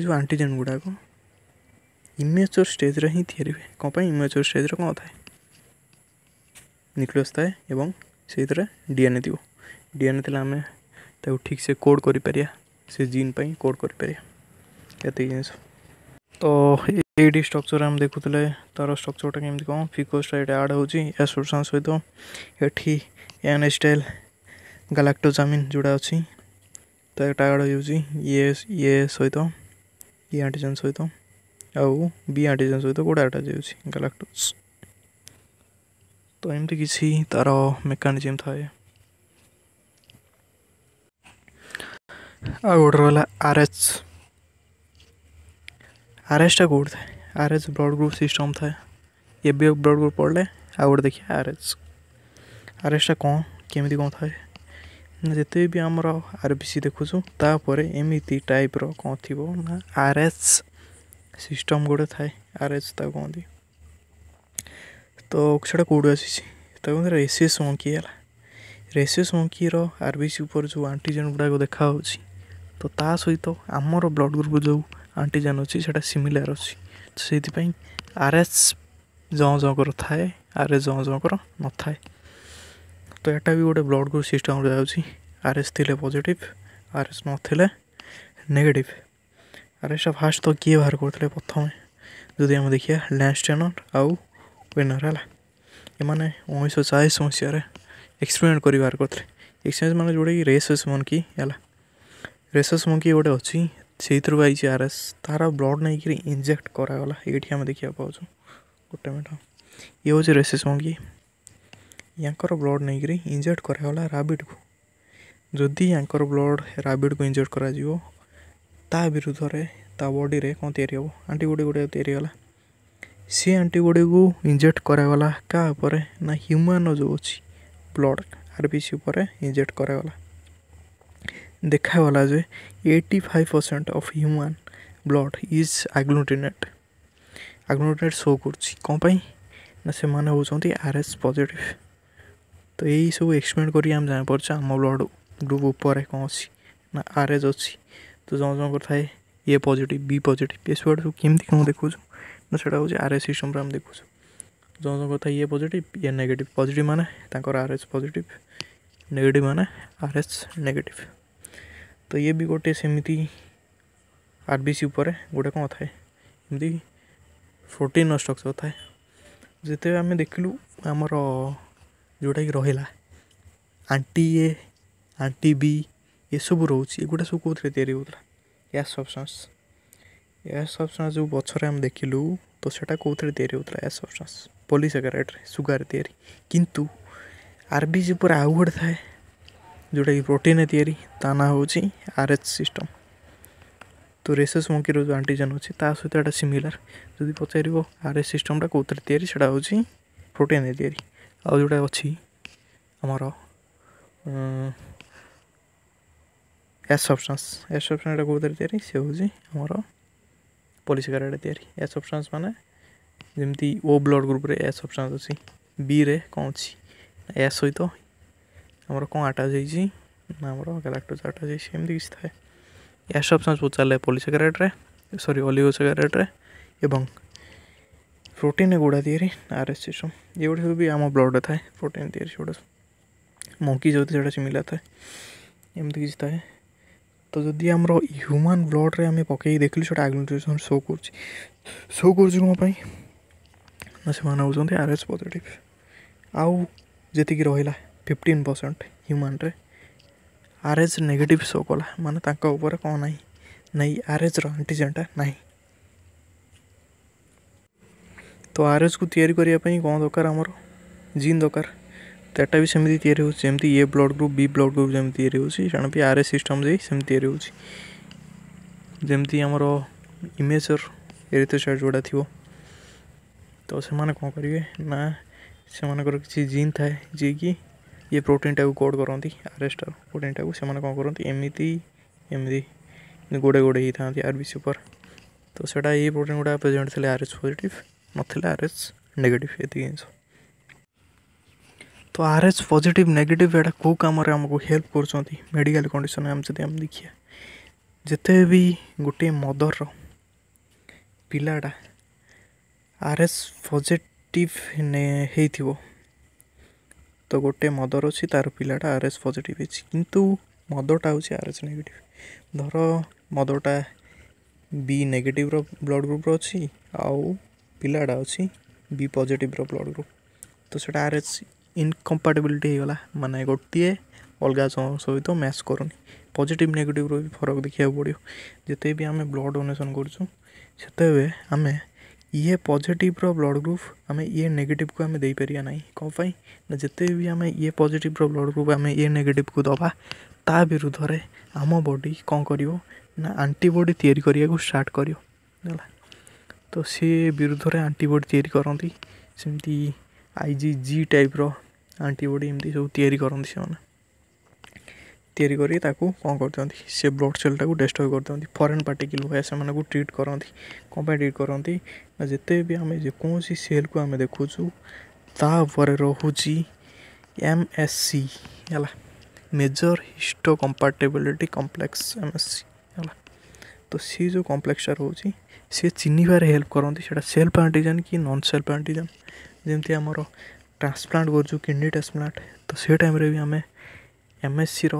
जो आंटीजेन गुड़ाक इमेच्योर स्टेज रे हिं या कौन इमेच्योर स्टेज रे कौन था न्यूक्लियस थाए एवं सही डीएनए थी डीएनए थी आम तो ठीक से कोड कर से जीन कोड करें ये जिन ତ ଏଇଠି ଷ୍ଟ୍ରକ୍ଚର୍ ଆମେ ଦେଖୁଥିଲେ ତା'ର ଷ୍ଟ୍ରକ୍ଚର୍ଟା କେମିତି କ'ଣ ଫିକୋସ୍ଟା ଏଇଟା ଆଡ଼୍ ହେଉଛି ଏହା ସୋର୍ସାନ୍ ସହିତ ଏଠି ଏନ୍ ଷ୍ଟାଇଲ୍ ଗାଲାକ୍ଟୋଜାମିନ୍ ଯେଉଁଟା ଅଛି ତ ଏଇଟା ଆଡ଼୍ ହେଇଯାଉଛି ଇଏ ଇଏ ସହିତ ଇ ଆଣ୍ଟିଜେନ୍ ସହିତ ଆଉ ବି ଆଣ୍ଟିଜେନ୍ ସହିତ ଗୋଟେ ଆଟାଚ୍ ହେଉଛି ଗାଲାକ୍ଟୋସ୍ ତ ଏମିତି କିଛି ତା'ର ମେକାନିଜିମ୍ ଥାଏ ଆଉ ଗୋଟେ ରହିଲା ଆର୍ ଏଚ୍ आर एसटा କେଉଁଠି ଥାଏ R S blood group system ଥାଏ ଏବେ ବ୍ଲଡ଼୍ ଗ୍ରୁପ୍ ପଡ଼ିଲେ ଆଉ ଗୋଟେ ଦେଖିବା ଆର୍ ଏସ୍ ଆର୍ ଏସ୍ଟା କ'ଣ କେମିତି କ'ଣ ଥାଏ ଯେତେ ବି ଆମର ଆର୍ ବି ସି ଦେଖୁଛୁ ତାପରେ ଏମିତି ଟାଇପ୍ର କ'ଣ ଥିବ ନା ଆର୍ ଏସ୍ ସିଷ୍ଟମ୍ ଗୋଟେ ଥାଏ ଆର୍ ଏସ୍ ତାକୁ କହନ୍ତି ତ ସେଟା କେଉଁଠୁ ଆସିଛି ତାକୁ କହନ୍ତି ରେସିଏସ୍ ମଙ୍କି ହେଲା ରେସିଏସ୍ ମଙ୍କିର ଆର୍ ବି ସି ଉପରେ ଯେଉଁ ଆଣ୍ଟିଜେନ୍ ଗୁଡ଼ାକ ଦେଖାହେଉଛି ତ ତା ସହିତ ଆମର ବ୍ଲଡ଼୍ ଗ୍ରୁପ୍ ଯେଉଁ ଆଣ୍ଟିଜେନ୍ ଅଛି ସେଇଟା ସିମିଲାର୍ ଅଛି ସେଇଥିପାଇଁ ଆର୍ ଏସ୍ ଜଁ ଜଁଙ୍କର ଥାଏ ଆର୍ ଏସ୍ ଜଁ ଜଁଙ୍କର ନଥାଏ ତ ଏଇଟା ବି ଗୋଟେ ବ୍ଲଡ୍ ଗ୍ରୁପ୍ ସିଷ୍ଟମ୍ରେ ଯାଉଛି ଆର୍ ଏସ୍ ଥିଲେ ପଜିଟିଭ୍ ଆର୍ ଏସ୍ ନଥିଲେ ନେଗେଟିଭ୍ ଆର୍ ଏସ୍ଟା ଫାର୍ଷ୍ଟ ତ କିଏ ବାହାର କରୁଥିଲେ ପ୍ରଥମେ ଯଦି ଆମେ ଦେଖିବା ଲ୍ୟାନ୍ସ ଟ୍ୟାନର୍ ଆଉ ୱିନର୍ ହେଲା ଏମାନେ ଉଣେଇଶହ ଚାଳିଶ ମସିହାରେ ଏକ୍ସପେରିମେଣ୍ଟ କରି ବାହାର କରିଥିଲେ ଏକ୍ସପେରିମେଣ୍ଟ ମାନେ ଯେଉଁଟାକି ରେସେସ୍ ମଙ୍କି ହେଲା ରେସେସ୍ ମଙ୍କି ଗୋଟେ ଅଛି ସେଇଥିରୁ ପାଇଛି ଆର୍ ଏସ୍ ତାର ବ୍ଲଡ଼୍ ନେଇକିରି ଇଞ୍ଜେକ୍ଟ କରାଗଲା ଏଇଠି ଆମେ ଦେଖିବାକୁ ପାଉଛୁ ଗୋଟେ ମିନିଟ୍ ଇଏ ହେଉଛି ରେସିସ୍ ମଙ୍ଗି ୟାଙ୍କର ବ୍ଲଡ଼୍ ନେଇକିରି ଇଞ୍ଜେକ୍ଟ କରାଗଲା ରାବିଡ଼କୁ ଯଦି ୟାଙ୍କର ବ୍ଲଡ଼୍ ରାବିଡ଼କୁ ଇଞ୍ଜେକ୍ଟ କରାଯିବ ତା ବିରୁଦ୍ଧରେ ତା ବଡ଼ିରେ କ'ଣ ତିଆରି ହେବ ଆଣ୍ଟିବଡ଼ି ଗୁଡ଼ିକ ତିଆରି ହେଲା ସେ ଆଣ୍ଟିବଡ଼ିକୁ ଇଞ୍ଜେକ୍ଟ କରାଗଲା କାହା ଉପରେ ନା ହ୍ୟୁମାନ ଯେଉଁ ଅଛି ବ୍ଲଡ଼୍ ଆର୍ ପି ସି ଉପରେ ଇଞ୍ଜେକ୍ଟ କରାଗଲା देखा वाला जो है eighty five percent of human blood is agglutinate agglutinate show କରୁଛି କ'ଣ ପାଇଁ ନା ସେମାନେ ହେଉଛନ୍ତି ଆର୍ ଏସ୍ ପଜିଟିଭ୍ ତ ଏଇସବୁ ଏକ୍ସପେରିମେଣ୍ଟ କରିକି ଆମେ ଜାଣିପାରୁଛୁ ଆମ ବ୍ଲଡ୍ ଗ୍ରୁପ୍ ଉପରେ କ'ଣ ଅଛି ନା ଆର୍ ଏସ୍ ଅଛି ତ ଜଣ ଜଣଙ୍କର ଥାଏ ଏ ପଜିଟିଭ୍ ବି ପଜିଟିଭ୍ ଏସବୁ ସବୁ କେମିତି କ'ଣ ଦେଖୁଛୁ ନା ସେଇଟା ହେଉଛି ଆର୍ ଏସ୍ ସିଷ୍ଟମ୍ରେ ଆମେ ଦେଖୁଛୁ ଜଣ ଜଣଙ୍କର ଥାଏ A positive A negative positive ମାନେ ତାଙ୍କର ଆର୍ ଏସ୍ ପଜିଟିଭ୍ ନେଗେଟିଭ୍ ମାନେ ଆର୍ ଏସ୍ ନେଗେଟିଭ୍ तो ये भी गोटे सेमती आर बी सी गोटे कौन थाए प्रोटीन स्ट्रक्चर था जिते आम देख लु आमर जोटा कि रहा आंटी ए आंटी बी ये सब रोच गुटा सब कौन तैयारी होता है एस सबसेन्स जो पचर आम देख लु तो सेटा कौन तैयारी होता है पलिस सुगार या कि आर बी सी पर आउ गोटे थाए ଯେଉଁଟାକି ପ୍ରୋଟିନ୍ରେ ତିଆରି ତା ନାଁ ହେଉଛି ଆର୍ ଏଚ୍ ସିଷ୍ଟମ୍ ତ ରେସେସ୍ ମଙ୍କିର ଯେଉଁ ଆଣ୍ଟିଜେନ୍ ଅଛି ତା ସହିତ ଏଇଟା ସିମିଲାର ଯଦି ପଚାରିବ ଆର୍ ଏଚ୍ ସିଷ୍ଟମ୍ଟା କେଉଁଥିରେ ତିଆରି ସେଇଟା ହେଉଛି ପ୍ରୋଟିନ୍ରେ ତିଆରି ଆଉ ଯେଉଁଟା ଅଛି ଆମର ଏସ୍ ସବଷ୍ଟାନ୍ସ ଏସ୍ ସବଷ୍ଟାନ୍ସ ଏଇଟା କେଉଁଥିରେ ତିଆରି ସେ ହେଉଛି ଆମର ପଲିସିକାରାଇଡ଼ରେ ତିଆରି ଏସ୍ ସବଷ୍ଟାନ୍ସ ମାନେ ଯେମିତି ଓ ବ୍ଲଡ଼ ଗ୍ରୁପରେ ଏସ୍ ସବଷ୍ଟାନ୍ସ ଅଛି ବିରେ କ'ଣ ଅଛି ଏ ସହିତ आमर कौन आटा जाइजी ना आमर कैरेक्टर आटा जाइजी सेम दिस थाए यश ऑप्शंस पोचाले पॉली सिगरेट रे सॉरी ओलिव सिगरेट रे एवं प्रोटीन ने गुडा दिए रे आरएस सिस्टम ये गुडा भी आम ब्लड थाए प्रोटीन दिए छोड मंकी जो से मिला थाए एम दिस थाए तो जदि आमर ह्यूमन ब्लड रे आमे पके देख ली छोटा एग्लुटेशन शो करछ शो करछ मो पई ना से माने आरएस पॉजिटिव आउ जेति की रहिला fifteen percent human RH negative शो कला मान तर कौन ना नहीं आरएच रंटीजेनटा ना तो आरएच को तैयारी कौन दरकार आमर जीन दरकार तेटा तो भी सेम होमती A blood group B blood group जमी होने भी आरएच सिस्टम जी सेमती होमती आमर इमेजर एरिथोसाइट जोड़ा थी तो से कौन करेंगे ना से किसी जीन थाए जी की ये प्रोटीन को कोड करती आरएसटार प्रोटीनटा को से कौन करती एमती एमती गोड़े गोड़े ही था आरबी सुपर तो सेटा ये प्रोटीन गुड़ा प्रेजेंट थे एस पजिट ना एस नेगेट ये जिन तो आर एस पजिट नेगेट यहाँ कौ काम आमको हेल्प कर मेडिकल कंडीशन आम जब देखिए जिते भी गोटे मदर पाटा एस पजिट ने ତ ଗୋଟେ ମଦର ଅଛି ତା'ର ପିଲାଟା ଆର୍ ଏସ୍ ପଜିଟିଭ୍ ହେଇଛି କିନ୍ତୁ ମଦଟା ହେଉଛି ଆର୍ ଏସ୍ ନେଗେଟିଭ୍ ଧର ମଦଟା ବି ନେଗେଟିଭ୍ର ବ୍ଲଡ଼୍ ଗ୍ରୁପ୍ର ଅଛି ଆଉ ପିଲାଟା ଅଛି ବି ପଜିଟିଭ୍ର ବ୍ଲଡ଼୍ ଗ୍ରୁପ୍ ତ ସେଇଟା ଆର୍ ଏସ୍ ଇନକମ୍ପାଟେବିଲିଟି ହେଇଗଲା ମାନେ ଗୋଟିଏ ଅଲଗା ସହିତ ମ୍ୟାଚ୍ କରୁନି ପଜିଟିଭ୍ ନେଗେଟିଭ୍ର ବି ଫରକ ଦେଖିବାକୁ ପଡ଼ିବ ଯେତେ ବି ଆମେ ବ୍ଲଡ଼୍ ଡୋନେସନ୍ କରୁଛୁ ସେତେବେଳେ ଆମେ ଇଏ ପଜିଟିଭ୍ର ବ୍ଲଡ଼୍ ଗ୍ରୁପ୍ ଆମେ ଏ ନେଗେଟିଭ୍କୁ ଆମେ ଦେଇପାରିବା ନାହିଁ କ'ଣ ପାଇଁ ନା ଯେତେ ବି ଆମେ ଏ ପଜିଟିଭ୍ର ବ୍ଲଡ଼୍ ଗ୍ରୁପ୍ ଆମେ ଏ ନେଗେଟିଭ୍କୁ ଦେବା ତା ବିରୁଦ୍ଧରେ ଆମ ବଡ଼ି କ'ଣ କରିବ ନା ଆଣ୍ଟିବଡ଼ି ତିଆରି କରିବାକୁ ଷ୍ଟାର୍ଟ କରିବ ହେଲା ତ ସେ ବିରୁଦ୍ଧରେ ଆଣ୍ଟିବଡ଼ି ତିଆରି କରନ୍ତି ସେମିତି ଆଇ ଜି ଜି ଟାଇପ୍ର ଆଣ୍ଟିବଡ଼ି ଏମିତି ସବୁ ତିଆରି କରନ୍ତି ସେମାନେ ତିଆରି କରି ତାକୁ କ'ଣ କରିଦିଅନ୍ତି ସେ ବ୍ଲଡ଼୍ ସେଲ୍ଟାକୁ ଡେଷ୍ଟ୍ରୟ କରିଦିଅନ୍ତି ଫରେନ୍ ପାର୍ଟିକିଲ୍ ଭଳିଆ ସେମାନଙ୍କୁ ଟ୍ରିଟ୍ କରନ୍ତି କ'ଣ ପାଇଁ ଟ୍ରିଟ୍ କରନ୍ତି ନା ଯେତେ ବି ଆମେ ଯେକୌଣସି ସେଲ୍କୁ ଆମେ ଦେଖୁଛୁ ତା ଉପରେ ରହୁଛି ଏମ୍ ଏସ୍ ସି ହେଲା major histocompatibility complex M S C ହେଲା ତ ସେ ଯେଉଁ କମ୍ପ୍ଲେକ୍ସଟା ରହୁଛି ସେ ଚିହ୍ନିବାରେ ହେଲ୍ପ କରନ୍ତି ସେଇଟା ସେଲ୍ଫ ଆଣ୍ଟିଜେନ୍ କି ନନ୍ ସେଲ୍ଫ ଆଣ୍ଟିଜେନ୍ ଯେମିତି ଆମର ଟ୍ରାନ୍ସପ୍ଲାଣ୍ଟ କରୁଛୁ କିଡ଼ନୀ ଟ୍ରାନ୍ସପ୍ଲାଣ୍ଟ ତ ସେ ଟାଇମ୍ରେ ବି ଆମେ ଏମ୍ଏସ୍ସିର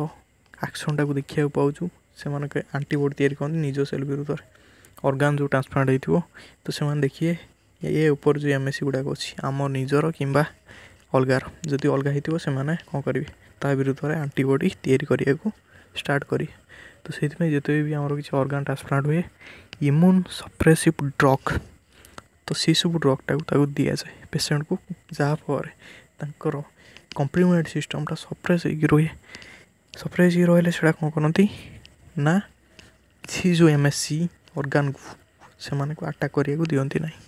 ଆକ୍ସନ୍ଟାକୁ ଦେଖିବାକୁ ପାଉଛୁ ସେମାନଙ୍କ ଆଣ୍ଟିବଡ଼ି ତିଆରି କରନ୍ତି ନିଜ ସେଲ୍ ବିରୁଦ୍ଧରେ ଅର୍ଗାନ୍ ଯେଉଁ ଟ୍ରାନ୍ସପ୍ଲାଣ୍ଟ ହେଇଥିବ ତ ସେମାନେ ଦେଖିବେ ଏ ଉପରେ ଯେଉଁ ଏମ୍ଏସ୍ସି ଗୁଡ଼ାକ ଅଛି ଆମ ନିଜର କିମ୍ବା ଅଲଗାର ଯଦି ଅଲଗା ହେଇଥିବ ସେମାନେ କ'ଣ କରିବେ ତା ବିରୁଦ୍ଧରେ ଆଣ୍ଟିବଡ଼ି ତିଆରି କରିବାକୁ ଷ୍ଟାର୍ଟ କରିବେ ତ ସେଇଥିପାଇଁ ଯେତେବେଳେ ବି ଆମର କିଛି ଅର୍ଗାନ୍ ଟ୍ରାନ୍ସପ୍ଲାଣ୍ଟ ହୁଏ ଇମ୍ୟୁନ୍ ସପ୍ରେସିଭ୍ ଡ୍ରଗ୍ ତ ସେସବୁ ଡ୍ରଗ୍ଟାକୁ ତାକୁ ଦିଆଯାଏ ପେସେଣ୍ଟକୁ ଯାହାଫଳରେ ତାଙ୍କର କମ୍ପ୍ଲିମେଣ୍ଟ ସିଷ୍ଟମ୍ଟା ସପ୍ରେସ୍ ହେଇକି ରୁହେ ସର୍ପ୍ରାଇଜ୍ ହିରୋ ହେଲେ ସେଇଟା କ'ଣ କରନ୍ତି ନା ସେ ଯେଉଁ ଏମ୍ ଏସ୍ ସି ଅର୍ଗାନକୁ ସେମାନଙ୍କୁ ଆଟାକ୍ କରିବାକୁ ଦିଅନ୍ତି ନାହିଁ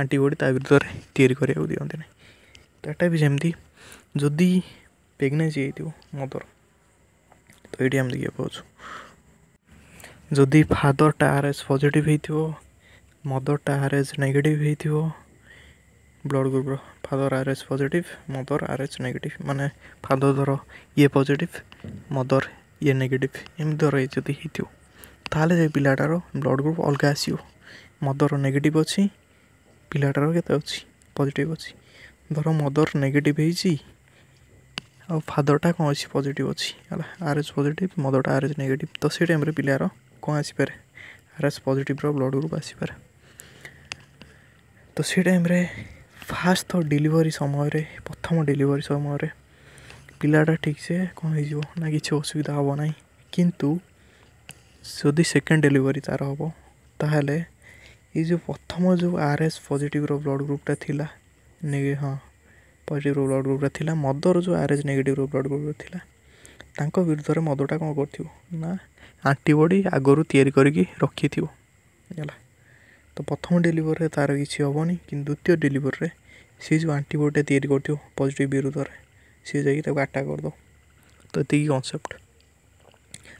ଆଣ୍ଟିବଡ଼ି ତା ବିରୁଦ୍ଧରେ ତିଆରି କରିବାକୁ ଦିଅନ୍ତି ନାହିଁ ଡାଟା ବି ସେମିତି ଯଦି ପ୍ରେଗନେନ୍ସି ହେଇଥିବ ମଦର ତ ଏଇଠି ଆମେ ଦେଖିବାକୁ ପାଉଛୁ ଯଦି ଫାଦରଟା ଆର୍ ଏସ୍ ପଜିଟିଭ୍ ହେଇଥିବ ମଦରଟା ଆର୍ ଏସ୍ ନେଗେଟିଭ୍ ହେଇଥିବ ବ୍ଲଡ଼ ଗ୍ରୁପ୍ର father R H positive mother R H negative ମାନେ ଫାଦର ଧର ଇଏ ପଜିଟିଭ୍ ମଦର ଇଏ ନେଗେଟିଭ୍ ଏମିତି ଧର ଯଦି ହେଇଥିବ ତାହେଲେ ସେ ପିଲାଟାର ବ୍ଲଡ଼ ଗ୍ରୁପ୍ ଅଲଗା ଆସିବ ମଦର ନେଗେଟିଭ୍ ଅଛି ପିଲାଟାର କେତେ ଅଛି ପଜିଟିଭ୍ ଅଛି ଧର ମଦର ନେଗେଟିଭ୍ ହେଇଛି ଆଉ ଫାଦରଟା କ'ଣ ଅଛି ପଜିଟିଭ୍ ଅଛି ହେଲା ଆର୍ ଏଚ୍ ପଜିଟିଭ୍ ମଦରଟା ଆର୍ ଏଚ୍ ନେଗେଟିଭ୍ ତ ସେ ଟାଇମ୍ରେ ପିଲାର କ'ଣ ଆସିପାରେ ଆର୍ ଏଚ୍ ପଜିଟିଭ୍ର ବ୍ଲଡ଼ ଗ୍ରୁପ୍ ଆସିପାରେ ତ ସେ ଟାଇମ୍ରେ ଫାଷ୍ଟ ଥର ଡେଲିଭରି ସମୟରେ ପ୍ରଥମ ଡେଲିଭରି ସମୟରେ ପିଲାଟା ଠିକ୍ସେ କ'ଣ ହେଇଯିବ ନା କିଛି ଅସୁବିଧା ହେବ ନାହିଁ କିନ୍ତୁ ଯଦି ସେକେଣ୍ଡ ଡେଲିଭରି ତା'ର ହେବ ତାହେଲେ ଏଇ ଯେଉଁ ପ୍ରଥମ ଯେଉଁ ଆର୍ ଏସ୍ ପଜିଟିଭ୍ର ବ୍ଲଡ଼୍ ଗ୍ରୁପ୍ଟା ଥିଲା ହଁ ପଜିଟିଭ୍ର ବ୍ଲଡ଼୍ ଗ୍ରୁପ୍ଟା ଥିଲା ମଦର ଯେଉଁ ଆର୍ ଏସ୍ ନେଗେଟିଭ୍ର ବ୍ଲଡ଼୍ ଗ୍ରୁପ୍ଟା ଥିଲା ତାଙ୍କ ବିରୁଦ୍ଧରେ ମଦଟା କ'ଣ କରିଥିବ ନା ଆଣ୍ଟିବଡ଼ି ଆଗରୁ ତିଆରି କରିକି ରଖିଥିବ ହେଲା ତ ପ୍ରଥମ ଡେଲିଭରିରେ ତା'ର କିଛି ହେବନି କିନ୍ତୁ ଦ୍ୱିତୀୟ ଡେଲିଭରିରେ ସିଏ ଆଣ୍ଟିବଡ଼ି ତିଆରି କରିଥିବ ପଜିଟିଭ୍ ବିରୁଦ୍ଧରେ ସିଏ ଯାଇକି ତାକୁ ଆଟାକ୍ କରିଦେବ ତ ଏତିକି କନସେପ୍ଟ